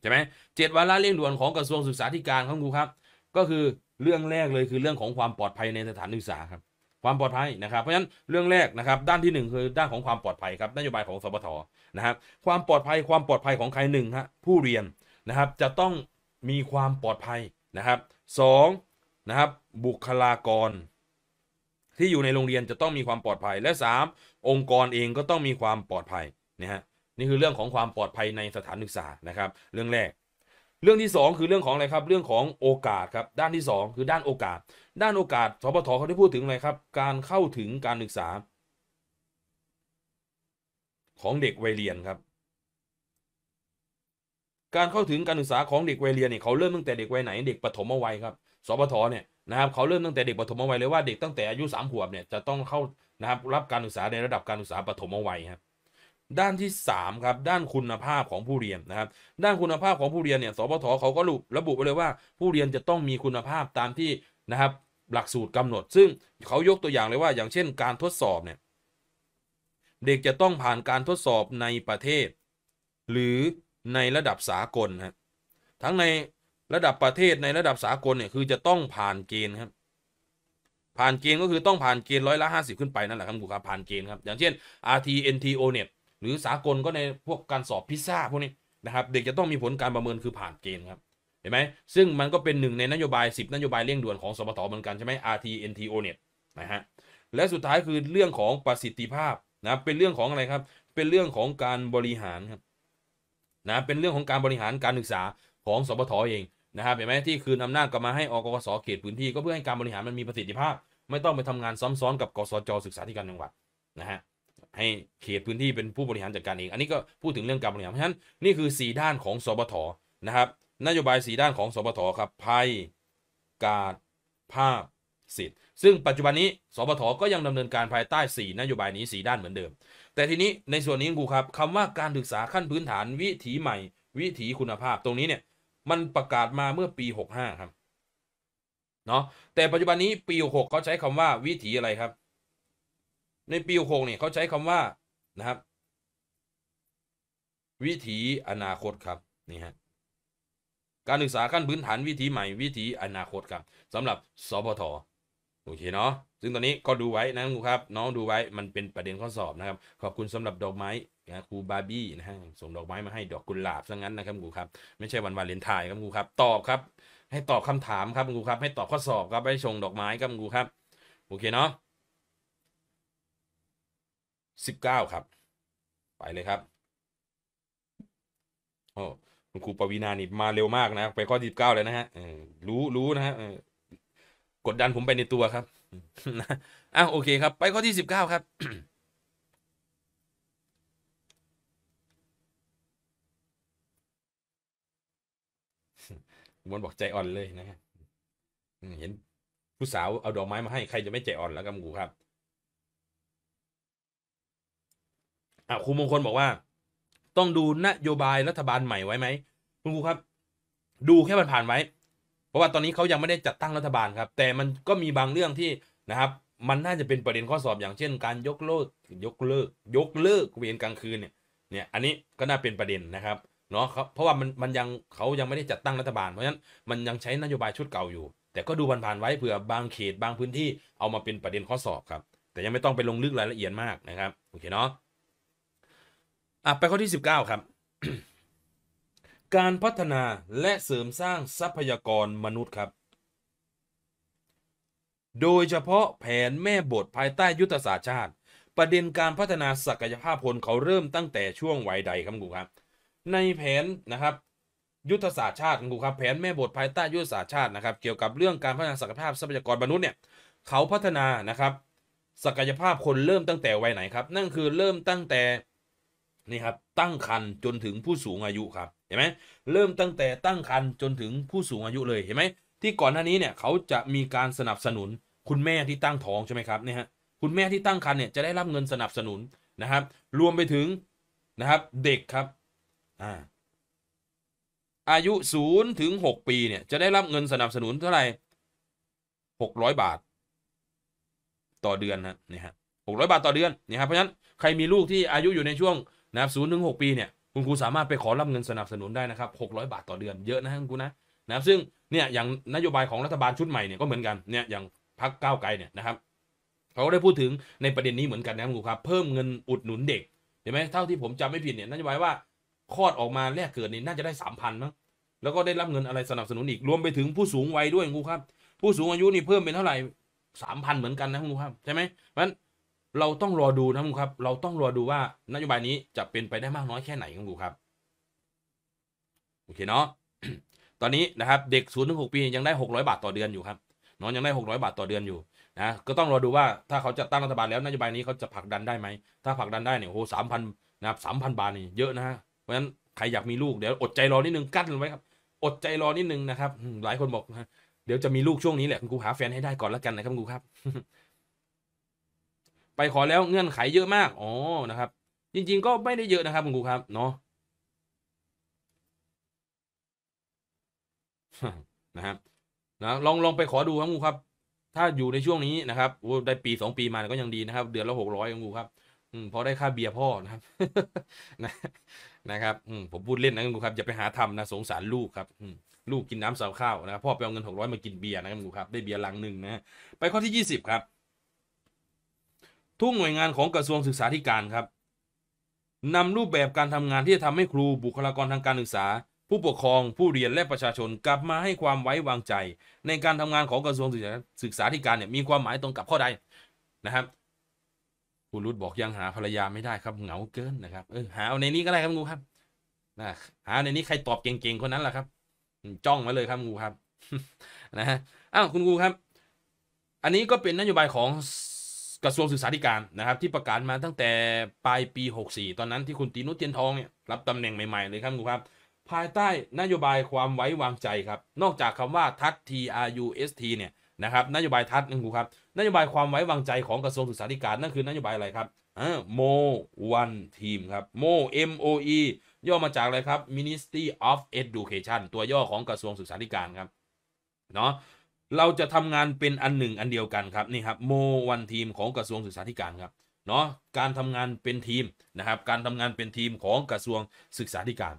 ใช่ไหมเจ็ดวาระเร่งด่วนของกระทรวงศึกษาธิการครับคุูครับ ก็คือเรื่องแรกเลยคือเรื่องของความปลอดภัยในสถานศึกษาครับ ความปลอดภัยนะครับเพราะฉะนั้นเรื่องแรกนะครับ ด้านที่ 1 คือด้านของความปลอดภัยครับนโยบายของสปทนะครับความปลอดภัยความปลอดภัยของใครหนึ่งฮะผู้เรียนนะครับจะต้องมีความปลอดภัยนะครับ 2. นะครับบุคลากร ที่อยู่ในโรงเรียนจะต้องมีความปลอดภัยและ 3. องค์กรเองก็ต้องมีความปลอดภัยนะฮะนี่คือเรื่องของความปลอดภัยในสถานศึกษานะครับเรื่องแรก เรื่องที่ 2 คือเรื่องของอะไรครับเรื่องของโอกาสครับด้านที่ 2 คือด้านโอกาส ด้านโอกาสสพทเขาได้พูดถึง อะไรครับการเข้าถึงการศึกษา ของเด็กวัยเรียนครับการเข้าถึงการศึกษาของเด็กวัยเรียนเนี่ยเขาเริ่มตั้งแต่เด็กวัยไหนเด็กปฐมวัยครับสปทเนี่ยนะครับเขาเริ่มตั้งแต่เด็กปฐมวัยเลยว่าเด็กตั้งแต่อายุสามขวบเนี่ยจะต้องเข้านะครับรับการศึกษาในระดับการศึกษาปฐมวัยครับด้านที่ 3 ครับ ด้านคุณภาพของผู้เรียนนะครับด้านคุณภาพของผู้เรียนเนี่ยสพทเขาก็ระบุไปเลยว่าผู้เรียนจะต้องมีคุณภาพตามที่นะครับหลักสูตรกำหนด ซึ่งเขายกตัวอย่างเลยว่าอย่างเช่น การทดสอบเนี่ยเด็กจะต้องผ่านการทดสอบในประเทศ หรือในระดับสากลครับทั้งในระดับประเทศในระดับสากลเนี่ย คือจะต้องผ่านเกณฑ์ครับ ผ่านเกณฑ์ก็คือต้อง ผ่านเกณฑ์ร้อยละห้าสิบขึ้นไปนั่นแหละครับคุณครผ่านเกณฑ์ครับ อย่างเช่น RTNTO เนี่ยหรือสากลก็ในพวกการสอบพิซซ่าพวกนี้ นะครับ เด็กจะต้องมีผลการประเมินคือผ่านเกณฑ์ครับเห็นไหมซึ่งมันก็เป็นหนึ่งในนโยบาย 10 นโยบายเร่งด่วนของสปทเหมือนกันใช่ไหม RTNTO เนี่ยนะฮะและสุดท้ายคือเรื่องของประสิทธิภาพนะเป็นเรื่องของอะไรครับ เป็นเรื่องของการบริหารครับนะเป็นเรื่องของการบริหารการศึกษาของสปทเองนะครับเห็นไหมที่คืนอำนาจกลับมาให้อกกสเขตพื้นที่ ก็เพื่อให้การบริหารมันมีประสิทธิภาพ ไม่ต้องไปทำงานซ้ำซ้อนกับกสจศึกษาธิการจังหวัดนะฮะให้เขตพื้นที่เป็นผู้บริหารจัดการเอง อันนี้ก็พูดถึงเรื่องการบริหารเพราะฉะนั้นนี่คือ4ด้านของสปทนะครับนโยบาย4ด้านของสปทครับภัยการภาพสิทธิ์ซึ่งปัจจุบันนี้สปทก็ยังดำเนินการภายใต้ 4 นโยบายนี้4ด้านเหมือนเดิมแต่ทีนี้ในส่วนนี้กูครับคำว่าการศึกษาขั้น พื้นฐานวิถีใหม่ วิถีคุณภาพ ตรงนี้เนี่ยมันประกาศมาเมื่อปี 65 ครับเนาะแต่ปัจจุบันนี้ปี66เขาใช้คำว่าวิถีอะไรครับ ในปี66เนี่ย เขาใช้คำว่านะครับวิถีอนาคตครับ นี่ฮะการศึกษาขั้นพื้นฐานวิถีใหม่ วิถีอนาคตครับสำหรับสพทโอเคเนาะซึ่งตอนนี้ก็ดูไว้นะครับ น้องดูไว้มันเป็นประเด็นข้อสอบนะครับ ขอบคุณสำหรับดอกไม้นะครูบาร์บี้นะฮะส่งดอกไม้มาให้ดอกกุหลาบซะงั้นนะครับครูครับไม่ใช่วันวาเลนไทน์ครับครูครับ ตอบครับให้ตอบคำถามครับครูครับให้ตอบข้อสอบครับให้ชงดอกไม้ครับครูครับโอเคเนาะสิบเก้าครับ ไปเลยครับโอ้คุณครูปวีนานี่มาเร็วมากนะไปข้อสิบเก้าเลยนะฮะรู้รู้นะฮะกดดันผมไปในตัวครับอ่ะโอเคครับ ไปข้อที่สิบเก้าครับมันบอกใจอ่อนเลยนะฮะเห็นผู้สาวเอาดอกไม้มาให้ ใครจะไม่ใจอ่อนแล้วกับกูครับ อ่ะครูมงคลบอกว่า ต้องดูนโยบายรัฐบาลใหม่ไว้ไหม คุณครูครับ ดูแค่ผ่านๆไว้เพราะว่าตอนนี้เขายังไม่ได้จัดตั้งรัฐบาลครับ แต่มันก็มีบางเรื่องที่นะครับ มันน่าจะเป็นประเด็นข้อสอบอย่างเช่นการยกเลิกยกเลิก ยกเลิกเวรกลางคืนเนี่ยเนี่ย อันนี้ก็น่าเป็นประเด็นนะครับเนาะเพราะว่ามันมันยังเขายังไม่ได้จัดตั้งรัฐบาล เพราะฉะนั้นมันยังใช้นโยบายชุดเก่าอยู่ แต่ก็ดูผ่าน ๆ ไว้เผื่อบางเขตบางพื้นที่เอามาเป็นประเด็นข้อสอบครับ แต่ยังไม่ต้องไปลงลึกรายละเอียดมากนะครับโอเคเนาะอ่ะไปข้อที่ 19 ครับการพัฒนาและเสริมสร้างทรัพยากรมนุษย์ครับ โดยเฉพาะแผนแม่บทภายใต้ยุทธศาสตร์ชาติ ประเด็นการพัฒนาศักยภาพคนเขาเริ่มตั้งแต่ช่วงวัยใดครับกูครับ ในแผนนะครับ ยุทธศาสตร์ชาติกูครับแผนแม่บทภายใต้ยุทธศาสตร์ชาตินะครับ เกี่ยวกับเรื่องการพัฒนาศักยภาพทรัพยากรมนุษย์เนี่ย เขาพัฒนานะครับศักยภาพคนเริ่มตั้งแต่วัยไหนครับ นั่นคือเริ่มตั้งแต่นี่ครับตั้งครรภ์จนถึงผู้สูงอายุครับเห็นไหมเริ่มตั้งแต่ตั้งครรภ์จนถึงผู้สูงอายุเลยเห็นไหมที่ก่อนหน้านี้เนี่ยเขาจะมีการสนับสนุน คุณแม่ที่ตั้งท้องใช่ไหมครับเนี่ยฮะคุณแม่ที่ตั้งครรภ์เนี่ยจะได้รับเงินสนับสนุนนะครับรวมไปถึงนะครับเด็กครับอ่าอายุ0ถึงกปีเนี่ย จะได้รับเงินสนับสนุนเท่าไหร่ 600 บาท ต่อเดือนนะเนี่ยฮะ้อยบาทต่อเดือนเนี่ครับเพราะฉะนั้นใครมีลูกที่อายุอยู่ในช่วงนะครับศูนย์ถึงกปีเนี่ยณครูสามารถไปขอรับเงินสนับสนุนได้นะครับ 600 บาทต่อเดือน เยอะนะคุณครูนะ นะครับซึ่งเนี่ย อย่างนโยบายของรัฐบาลชุดใหม่เนี่ยก็เหมือนกัน เนี่ย อย่างพักก้าวไกลเนี่ยนะครับ เขาได้พูดถึงในประเด็นนี้เหมือนกันนะครับคุณครูครับ เพิ่มเงินอุดหนุนเด็ก เห็นไหมเท่าที่ผมจำไม่ผิดเนี่ยนโยบายว่า คลอดออกมาแรกเกิดนี่น่าจะได้สามพันมั้งแล้วก็ได้รับเงินอะไรสนับสนุนอีก รวมไปถึงผู้สูงวัยด้วยคุณครูครับ ผู้สูงอายุนี่เพิ่มเป็นเท่าไหร่สามพันเหมือนกันนะคุณครูครับใช่ไหมเพราะฉะนั้นเราต้องรอดูนะคุครับเราต้องรอดูว่านโยบายนี้จะเป็นไปได้มากน้อยแค่ไหนครับผุครับโอเคเนาะตอนนี้นะครับเด็ก0ูนถึงหปียังได้600บาทต่อเดือนอยู่ครับน้องยังได้600บาทต่อเดือนอยู่นะก็ต้องรอดูว่าถ้าเขาจะตั้งรัฐบาลแล้วนโยบายนี้เขาจะผลักดันได้ไหมถ้าผลักดันได้เนี่ยโอ้สามพันนะครับสามพันบาทนี่เยอะนะฮะเพราะฉะนั้นใครอยากมีลูกเดี๋ยวอดใจรอนิดนึงกั้นไว้ครับ อดใจรอนิดนึงนะครับ หลายคนบอกเดี๋ยวจะมีลูกช่วงนี้แหละกูหาแฟนให้ได้ก่อนแล้วกันนะครับกูครับไปขอแล้วเงื่อนไขเยอะมากอ๋อนะครับ จริง ๆ ก็ไม่ได้เยอะนะครับคุณครูครับ เนาะนะครับนะลองลองไปขอดูครับคุูครับ ถ้าอยู่ในช่วงนี้นะครับโอ้ได้ปีสองปีมาก็ยังดีนะครับ เดือนละหกร้อยครูครับอืมพอได้ค่าเบียร์พ่อ นะครับ นะนะครับอืมผมพูดเล่นนะคุณครูครับอย่าไปหาทำนะ สงสารลูกครับอืมลูกกินน้ำสาวข้าวนะครับพ่อไปเอาเงินหกร้อยมากินเบียร์นะครับคุณครับ ได้เบียร์ลังหนึ่งนะไปข้อที่ยี่สิบครับทุกหน่วยงานของกระทรวงศึกษาธิการครับนำรูปแบบการทำงานที่จะทำให้ครูบุคลากรทางการศึกษา ผู้ปกครอง ผู้เรียนและประชาชนกลับมาให้ความไว้วางใจ ในการทำงานของกระทรวงศึกษาธิการเนี่ยมีความหมายตรงกับข้อใดนะครับคุณรุดบอกยังหาภรรยาไม่ได้ครับ เหงาเกินนะครับเออหาเอาในนี้ก็ได้ครับงูครับนะหาในนี้ใครตอบเก่งๆคนนั้นแหละครับ จ้องมาเลยครับงูครับนะฮะอ้าวคุณงูครับ อันนี้ก็เป็นนโยบายของกระทรวงศึกษาธิการนะครับที่ประกาศมาตั้งแต่ปลายปี 64 ตอนนั้นที่คุณตีนุชเทียนทองเนี่ยรับตำแหน่งใหม่ๆเลยครับคุณครับ ภายใต้นโยบายความไว้วางใจครับ นอกจากคำว่าทัศ T R U S T เนี่ยนะครับนโยบายทัศนึงครับนโยบายความไว้วางใจของกระทรวงศึกษาธิการ นั่นคือนโยบายอะไรครับอ่าโมวันทีมครับโม M O E ย่อมาจากอะไรครับ Ministry of Education ตัวย่อของกระทรวงศึกษาธิการครับเนาะเราจะทำงานเป็นอันหนึ่งอันเดียวกันครับ นี่ครับโมวันทีมของกระทรวงศึกษาธิการครับเนาะการทำงานเป็นทีมนะครับ การทำงานเป็นทีมของกระทรวงศึกษาธิการ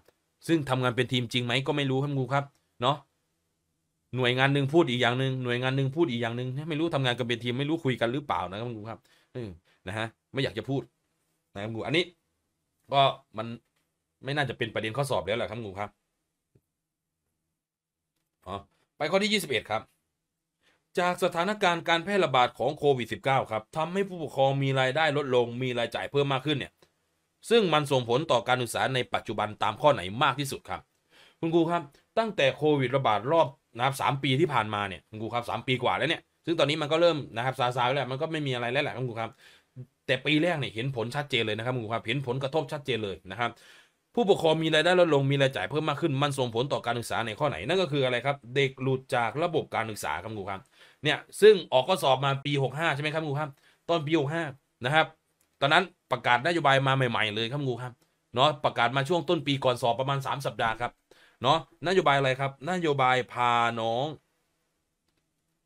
ซึ่งทำงานเป็นทีมจริงไหมก็ไม่รู้ครับงูครับเนาะหน่วยงานหนึ่งพูดอีกอย่างหนึ่งหน่วยงานหนึ่งพูดอีกอย่างหนึ่งไม่รู้ทำงานกันเป็นทีมไม่รู้คุยกันหรือเปล่านะครับงูครับนะฮะไม่อยากจะพูดนะครับงูอันนี้ก็มันไม่น่าจะเป็นประเด็นข้อสอบแล้วแหละครับงูครับอ๋อไปข้อที่21ครับจากสถานการณ์การแพร่ระบาดของโควิด -19 ครับทำให้ผู้ปกครองมีรายได้ลดลง มีรายจ่ายเพิ่มมากขึ้นเนี่ย ซึ่งมันส่งผลต่อการศึกษาในปัจจุบันตามข้อไหนมากที่สุดครับ คุณครูครับ ตั้งแต่โควิดระบาดรอบนะครับสามปีที่ผ่านมาเนี่ย คุณครูครับสามปีกว่าแล้วเนี่ย ซึ่งตอนนี้มันก็เริ่ม นะครับซาซาแล้วมันก็ไม่มีอะไรแล้วแหละคุณครูครับ แต่ปีแรกเนี่ยเห็นผลชัดเจนเลยนะครับคุณครูครับเห็นผลกระทบชัดเจนเลยนะครับผู้ปกครองมีรายได้ลดลงมีรายจ่ายเพิ่มมากขึ้น มันส่งผลต่อการศึกษาในข้อไหนนั่นก็คืออะไรครับเด็กหลุดจากระบบการศึกษาครับครูครับเนี่ยซึ่งออกก็สอบมาปี 65ใช่ไหมครับงูครับตอนปี 65นะครับตอนนั้นประกาศนโยบายมาใหม่ ๆ เลยครับงูครับเนาะประกาศมาช่วงต้นปีก่อนสอบประมาณ 3 สัปดาห์ครับเนาะนโยบายอะไรครับ นโยบายพาน้อง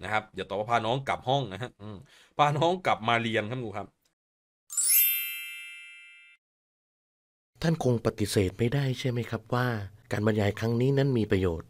นะครับอย่าตอบว่าพาน้องกลับห้องนะฮะพาน้องกลับมาเรียนครับงูครับ ท่านคงปฏิเสธไม่ได้ใช่ไหมครับว่า การบรรยายครั้งนี้นั้นมีประโยชน์